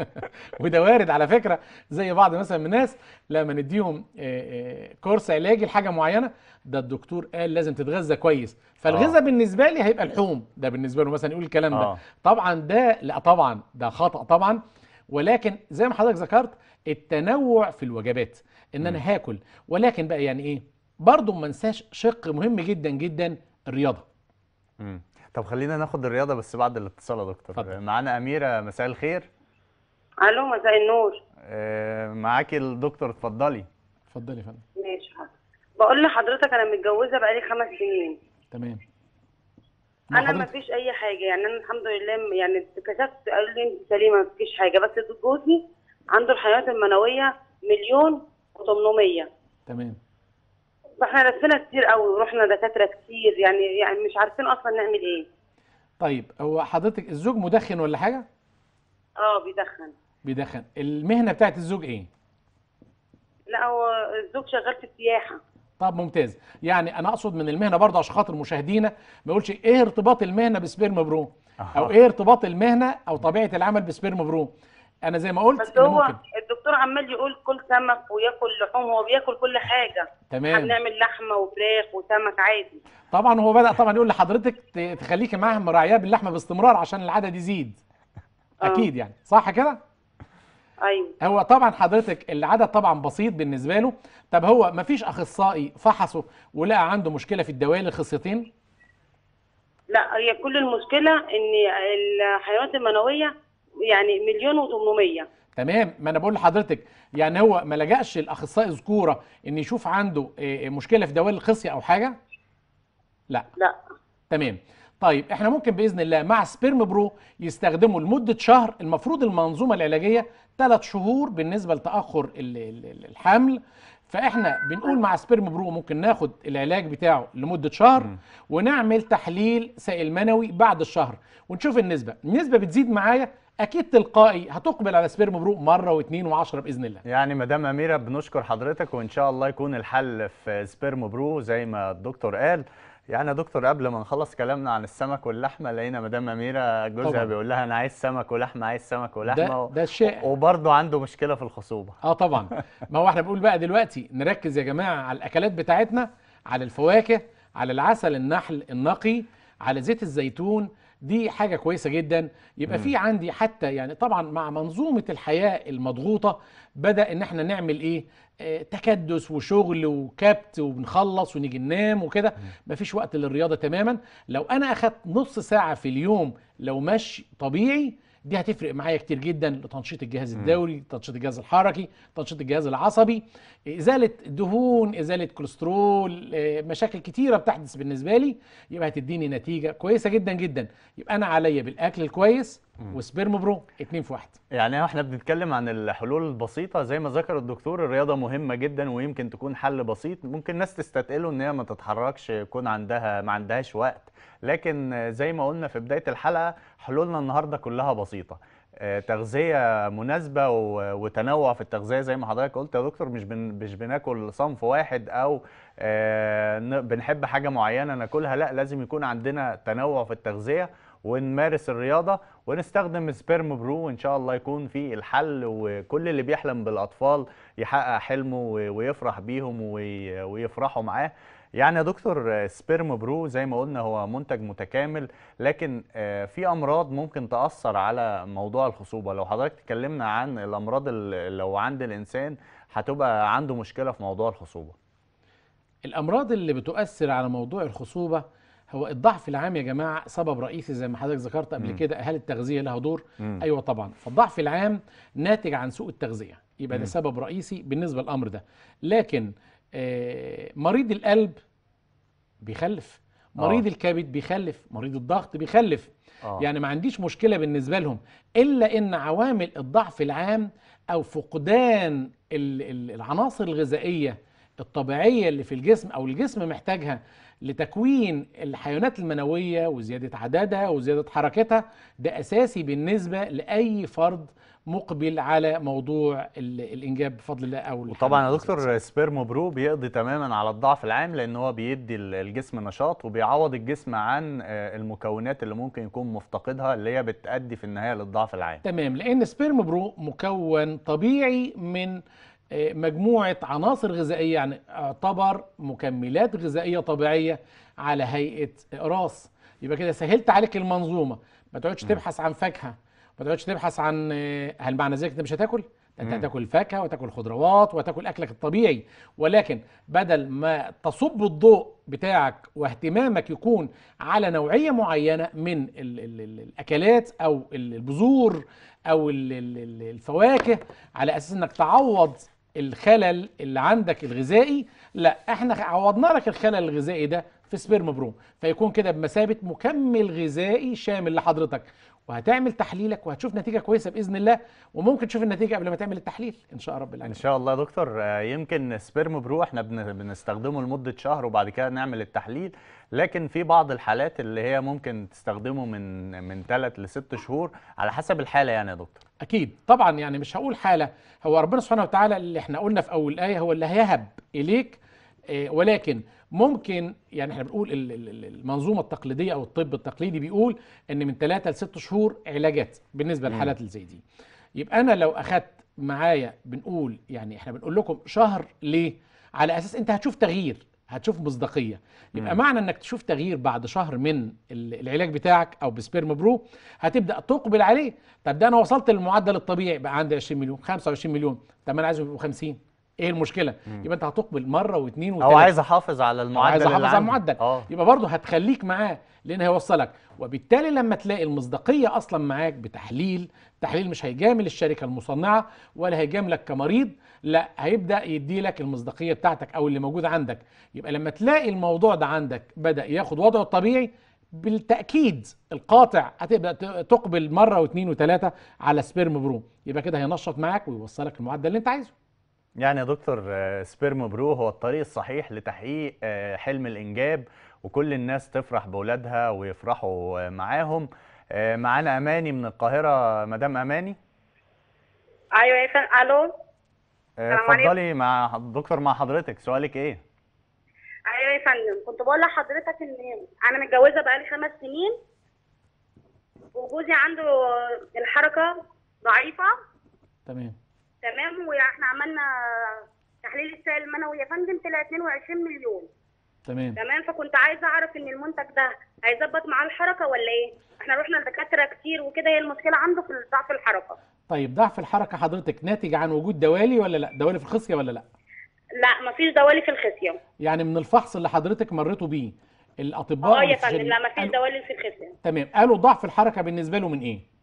وده وارد على فكره زي بعض مثلا من الناس لما نديهم آه، آه، كورس علاجي لحاجه معينه ده الدكتور قال لازم تتغذى كويس فالغذاء آه. بالنسبه لي هيبقى لحوم ده بالنسبه له مثلا يقول الكلام آه. ده طبعا ده لا طبعا ده خطا طبعا ولكن زي ما حضرتك ذكرت التنوع في الوجبات ان انا هاكل ولكن بقى يعني ايه برضو ما انساش شق مهم جدا جدا الرياضه مم. طب خلينا ناخد الرياضه بس بعد الاتصال يا دكتور فضل. معانا اميره مساء الخير الو مساء النور آه معاكي الدكتور اتفضلي اتفضلي يا فندم ماشي حاضر بقول لحضرتك انا متجوزه بقالي خمس سنين تمام انا ما فيش اي حاجه يعني انا الحمد لله يعني اتكشفت قالوا لي انت سليمه ما فيش حاجه بس جوزي عنده الحيوانات المنويه مليون و800 تمام فاحنا لفينا كتير قوي ورحنا دكاتره كتير يعني يعني مش عارفين اصلا نعمل ايه طيب هو حضرتك الزوج مدخن ولا حاجه اه بيدخن بيدخن المهنه بتاعت الزوج ايه لا هو الزوج شغال في السياحه طب ممتاز يعني انا اقصد من المهنه برضه عشان خاطر مشاهدينا ما يقولش ايه ارتباط المهنه بسبيرم برو او ايه ارتباط المهنه او طبيعه العمل بسبيرم برو انا زي ما قلت بس هو ممكن. الدكتور عمال يقول كل سمك وياكل لحوم هو بياكل كل حاجه تمام هنعمل لحمه وفراخ وسمك عادي طبعا هو بدا طبعا يقول لحضرتك تخليكي معاه مراعياه باللحمه باستمرار عشان العدد يزيد آه. اكيد يعني صح كده ايوه هو طبعا حضرتك العدد طبعا بسيط بالنسبه له طب هو ما فيش اخصائي فحصه ولقى عنده مشكله في الدوالي الخصيتين لا هي كل المشكله ان الحيوانات المنويه يعني مليون و800 تمام ما انا بقول لحضرتك يعني هو ما لجاش الاخصائي ذكوره ان يشوف عنده آه، مشكله في دوالي الخصيه او حاجه لا لا تمام طيب احنا ممكن باذن الله مع سبيرم برو يستخدموا لمده شهر المفروض المنظومه العلاجيه ثلاث شهور بالنسبه لتاخر الحمل فاحنا بنقول مع سبيرم برو ممكن ناخد العلاج بتاعه لمده شهر ونعمل تحليل سائل منوي بعد الشهر ونشوف النسبه النسبه بتزيد معايا اكيد تلقائي هتقبل على سبيرم برو مره واثنين وعشرة باذن الله يعني مدام اميره بنشكر حضرتك وان شاء الله يكون الحل في سبيرم برو زي ما الدكتور قال يعني يا دكتور قبل ما نخلص كلامنا عن السمك واللحمه لقينا مدام اميره جوزها بيقول لها انا عايز سمك ولحمه عايز سمك ولحمه ده, ده الشيء وبرضه عنده مشكله في الخصوبه اه طبعا ما هو احنا بنقول بقى دلوقتي نركز يا جماعه على الاكلات بتاعتنا على الفواكه على العسل النحل النقي على زيت الزيتون دي حاجة كويسة جدا يبقى في عندي حتى يعني طبعا مع منظومة الحياة المضغوطة بدأ ان احنا نعمل ايه آه، تكدس وشغل وكبت وبنخلص ونيجي ننام وكده مفيش وقت للرياضة تماما لو انا اخدت نص ساعة في اليوم لو مشي طبيعي دي هتفرق معايا كتير جدا لتنشيط الجهاز الدوري تنشيط الجهاز الحركي تنشيط الجهاز العصبي ازاله دهون ازاله كوليسترول آه، مشاكل كتيره بتحدث بالنسبه لي يبقى هتديني نتيجه كويسه جدا جدا يبقى انا عليا بالاكل الكويس وسبيرم برو 2 في 1 يعني احنا بنتكلم عن الحلول البسيطه زي ما ذكر الدكتور الرياضه مهمه جدا ويمكن تكون حل بسيط ممكن ناس تستثقله ان هي ما تتحركش يكون عندها ما عندهاش وقت لكن زي ما قلنا في بدايه الحلقه حلولنا النهارده كلها بسيطه آه، تغذيه مناسبه وتنوع في التغذيه زي ما حضرتك قلت يا دكتور مش بن مش بناكل صنف واحد او آه، بنحب حاجه معينه ناكلها لا لازم يكون عندنا تنوع في التغذيه ونمارس الرياضه ونستخدم سبيرم برو وان شاء الله يكون في الحل وكل اللي بيحلم بالاطفال يحقق حلمه ويفرح بيهم ويفرحوا معاه يعني يا دكتور سبيرم برو زي ما قلنا هو منتج متكامل لكن آه، في امراض ممكن تاثر على موضوع الخصوبه لو حضرتك تكلمنا عن الامراض اللي لو عند الانسان هتبقى عنده مشكله في موضوع الخصوبه الامراض اللي بتؤثر على موضوع الخصوبه هو الضعف العام يا جماعه سبب رئيسي زي ما حضرتك ذكرت قبل م. كده هل التغذيه لها دور م. ايوه طبعا فالضعف العام ناتج عن سوء التغذيه يبقى م. ده سبب رئيسي بالنسبه للامر ده لكن آه مريض القلب بيخلف آه. مريض أوه. الكبد بيخلف مريض الضغط بيخلف أوه. يعني ما عنديش مشكله بالنسبه لهم الا ان عوامل الضعف العام او فقدان العناصر الغذائيه الطبيعيه اللي في الجسم او الجسم محتاجها لتكوين الحيوانات المنوية وزيادة عددها وزيادة حركتها ده أساسي بالنسبة لأي فرد مقبل على موضوع الانجاب بفضل الله او وطبعا يا دكتور سبيرمو برو بيقضي تماما على الضعف العام لان هو بيدي الجسم نشاط وبيعوض الجسم عن آه، المكونات اللي ممكن يكون مفتقدها اللي هي بتؤدي في النهايه للضعف العام تمام لان سبيرمو برو مكون طبيعي من آه، مجموعة عناصر غذائية يعني اعتبر آه، مكملات غذائية طبيعية على هيئة اقراص يبقى كده سهلت عليك المنظومة ما تقعدش تبحث عن فاكهة ما تقعدش تبحث عن آه، هل معنى ذلك انت مش هتاكل؟ انت هتاكل فاكهة وتاكل خضروات وتاكل اكلك الطبيعي ولكن بدل ما تصب الضوء بتاعك واهتمامك يكون على نوعية معينة من الـ الـ الـ الاكلات او البذور او الفواكه على اساس انك تعوض الخلل اللي عندك الغذائي لا احنا عوضنا لك الخلل الغذائي ده في سبيرم بروم فيكون كده بمثابه مكمل غذائي شامل لحضرتك وهتعمل تحليلك وهتشوف نتيجه كويسه باذن الله وممكن تشوف النتيجه قبل ما تعمل التحليل ان شاء رب العالمين ان شاء الله يا دكتور آه، يمكن سبيرم برو احنا بنستخدمه لمده شهر وبعد كده نعمل التحليل لكن في بعض الحالات اللي هي ممكن تستخدمه من من 3 ل 6 شهور على حسب الحاله يعني يا دكتور اكيد طبعا يعني مش هقول حاله هو ربنا سبحانه وتعالى اللي احنا قلنا في اول الايه هو اللي هيهب اليك آه، ولكن ممكن يعني احنا بنقول المنظومه التقليديه او الطب التقليدي بيقول ان من 3 ل 6 شهور علاجات بالنسبه للحالات اللي زي دي يبقى انا لو اخذت معايا بنقول يعني احنا بنقول لكم شهر ليه على اساس انت هتشوف تغيير هتشوف مصداقيه يبقى مم. معنى انك تشوف تغيير بعد شهر من العلاج بتاعك او بسبيرم برو هتبدا تقبل عليه طب ده انا وصلت للمعدل الطبيعي بقى عندي 20 مليون 25 مليون طب ما انا عايزه يبقوا 50 ايه المشكله مم. يبقى انت هتقبل مره واثنين وثلاثه او عايز احافظ على المعدل عايز احافظ على المعدل أوه. يبقى برضه هتخليك معاه لان هيوصلك وبالتالي لما تلاقي المصداقيه اصلا معاك بتحليل تحليل مش هيجامل الشركه المصنعه ولا هيجاملك كمريض لا هيبدا يدي لك المصداقيه بتاعتك او اللي موجود عندك يبقى لما تلاقي الموضوع ده عندك بدا ياخد وضعه الطبيعي بالتاكيد القاطع هتبدا تقبل مره واثنين وثلاثه على سبيرم برو يبقى كده هينشط معاك ويوصلك المعدل اللي انت عايزه يعني يا دكتور آه، سبيرم برو هو الطريق الصحيح لتحقيق آه، حلم الانجاب وكل الناس تفرح باولادها ويفرحوا معاهم آه، معانا اماني من القاهره مدام اماني ايوه يا فندم الو آه، اتفضلي مع دكتور مع حضرتك سؤالك ايه ايوه يا فندم كنت بقول لحضرتك ان انا متجوزه بقالي خمس سنين وجوزي عنده الحركه ضعيفه تمام تمام واحنا عملنا تحليل السائل المنوي يا فندم طلع 22 مليون تمام تمام فكنت عايزه اعرف ان المنتج ده هيظبط معاه الحركه ولا ايه؟ احنا رحنا لدكاتره كتير وكده هي المشكله عنده في ضعف الحركه. طيب ضعف الحركه حضرتك ناتج عن وجود دوالي ولا لا؟ دوالي في الخصيه ولا لا؟ لا مفيش دوالي في الخصيه. يعني من الفحص اللي حضرتك مريته بيه الاطباء اه يا فندم لا مفيش دوالي في الخصيه. تمام قالوا ضعف الحركه بالنسبه له من ايه؟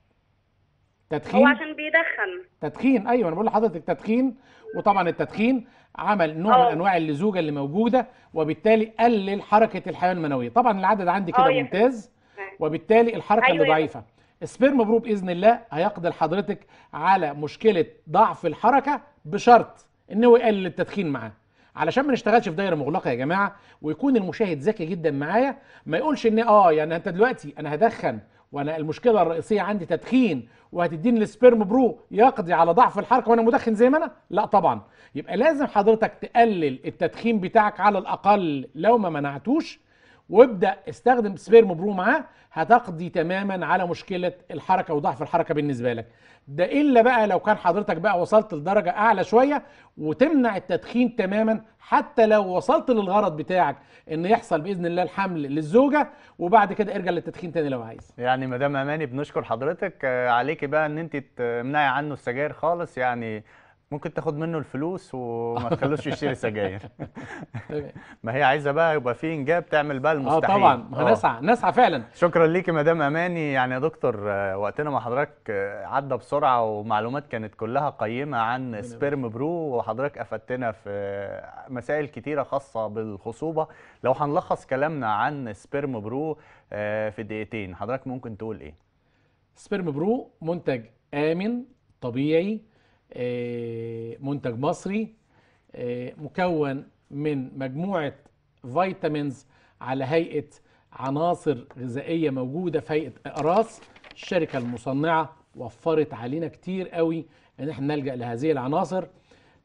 تدخين هو عشان بيدخن تدخين ايوه انا بقول لحضرتك تدخين وطبعا التدخين عمل نوع أوه. من آه. انواع اللزوجه اللي موجوده وبالتالي قلل حركه الحيوان المنويه طبعا العدد عندي كده آه، ممتاز وبالتالي الحركه أيوة اللي ضعيفه السبيرم برو باذن الله هيقضي لحضرتك على مشكله ضعف الحركه بشرط ان هو يقلل التدخين معاه علشان ما نشتغلش في دايره مغلقه يا جماعه ويكون المشاهد ذكي جدا معايا ما يقولش ان اه يعني انت دلوقتي انا هدخن وانا المشكله الرئيسيه عندي تدخين وهتديني السبيرم برو يقضي على ضعف الحركه وانا مدخن زي ما انا لا طبعا يبقى لازم حضرتك تقلل التدخين بتاعك على الاقل لو ما منعتوش وابدا استخدم سبيرم برو معاه هتقضي تماما على مشكله الحركه وضعف الحركه بالنسبه لك ده الا بقى لو كان حضرتك بقى وصلت لدرجه اعلى شويه وتمنع التدخين تماما حتى لو وصلت للغرض بتاعك ان يحصل باذن الله الحمل للزوجه وبعد كده ارجع للتدخين تاني لو عايز يعني مدام اماني بنشكر حضرتك آه، عليكي بقى ان انت تمنعي عنه السجاير خالص يعني ممكن تاخد منه الفلوس وما تخلوش يشتري سجاير ما هي عايزه بقى يبقى في انجاب تعمل بقى آه، المستحيل اه طبعا هنسعى نسعى فعلا شكرا ليكي مدام اماني يعني يا دكتور آه، وقتنا مع حضرتك آه، عدى بسرعه ومعلومات كانت كلها قيمه عن سبيرم برو وحضرتك افدتنا في مسائل كتيره خاصه بالخصوبه لو هنلخص كلامنا عن سبيرم برو في دقيقتين حضرتك ممكن تقول ايه سبيرم برو منتج امن طبيعي آه، منتج مصري آه، مكون من مجموعة فيتامينز على هيئة عناصر غذائية موجودة في هيئة أقراص الشركة المصنعة وفرت علينا كتير قوي ان احنا نلجأ لهذه العناصر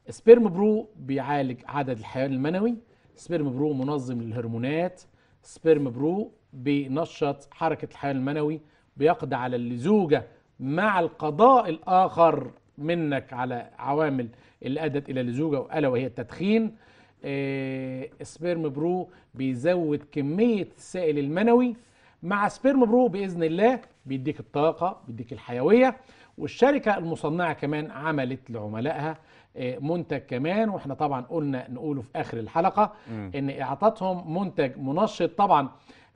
سبيرم برو بيعالج عدد الحيوان المنوي سبيرم برو منظم للهرمونات سبيرم برو بينشط حركة الحيوان المنوي بيقضي على اللزوجة مع القضاء الآخر منك على عوامل اللي ادت الى اللزوجه الا وهي التدخين آه، سبيرم برو بيزود كميه السائل المنوي مع سبيرم برو باذن الله بيديك الطاقه بيديك الحيويه والشركه المصنعه كمان عملت لعملائها آه، منتج كمان واحنا طبعا قلنا نقوله في اخر الحلقه ان اعطتهم منتج منشط طبعا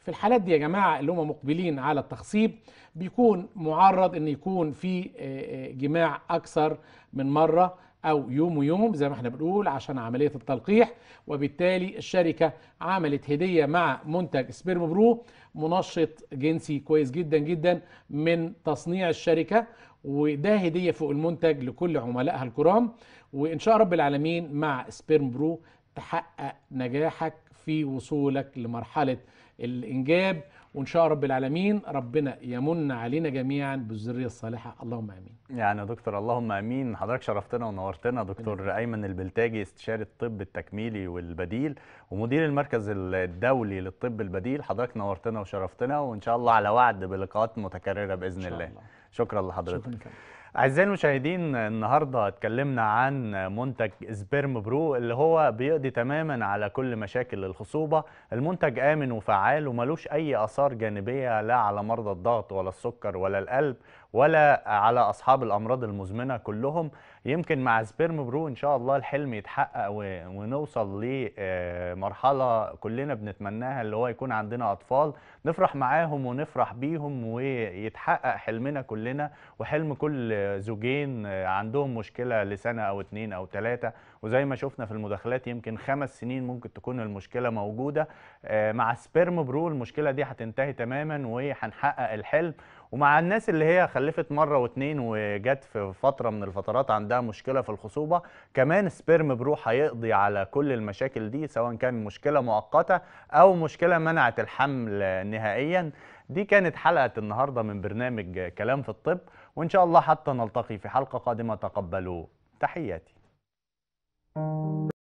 في الحالات دي يا جماعه اللي هم مقبلين على التخصيب بيكون معرض ان يكون في آه، آه، جماع اكثر من مره او يوم ويوم زي ما احنا بنقول عشان عمليه التلقيح وبالتالي الشركه عملت هديه مع منتج سبيرم برو منشط جنسي كويس جدا جدا من تصنيع الشركه وده هديه فوق المنتج لكل عملائها الكرام وان شاء رب العالمين مع سبيرم برو تحقق نجاحك في وصولك لمرحله الانجاب وان شاء رب العالمين ربنا يمن علينا جميعا بالذريه الصالحه اللهم امين. يعني يا دكتور اللهم امين حضرتك شرفتنا ونورتنا دكتور ايمن البلتاجي استشاري الطب التكميلي والبديل ومدير المركز الدولي للطب البديل حضرتك نورتنا وشرفتنا وان شاء الله على وعد بلقاءات متكرره باذن إن شاء الله. الله. شكرا لحضرتك. شكرا أعزائي المشاهدين النهاردة اتكلمنا عن منتج سبيرم برو اللي هو بيقضي تماما على كل مشاكل الخصوبة المنتج آمن وفعال وملوش أي آثار جانبية لا على مرضى الضغط ولا السكر ولا القلب ولا على أصحاب الأمراض المزمنة كلهم يمكن مع سبيرم برو ان شاء الله الحلم يتحقق ونوصل لمرحله آه، كلنا بنتمناها اللي هو يكون عندنا اطفال نفرح معاهم ونفرح بيهم ويتحقق حلمنا كلنا وحلم كل زوجين آه، عندهم مشكله لسنه او اتنين او تلاته وزي ما شفنا في المداخلات يمكن خمس سنين ممكن تكون المشكله موجوده آه، مع سبيرم برو المشكله دي هتنتهي تماما وهنحقق الحلم ومع الناس اللي هي خلفت مره واتنين وجت في فتره من الفترات عندها مشكله في الخصوبه كمان سبيرم بروح هيقضي على كل المشاكل دي سواء كان مشكله مؤقته او مشكله منعت الحمل نهائيا دي كانت حلقه النهارده من برنامج كلام في الطب وان شاء الله حتى نلتقي في حلقه قادمه تقبلوا تحياتي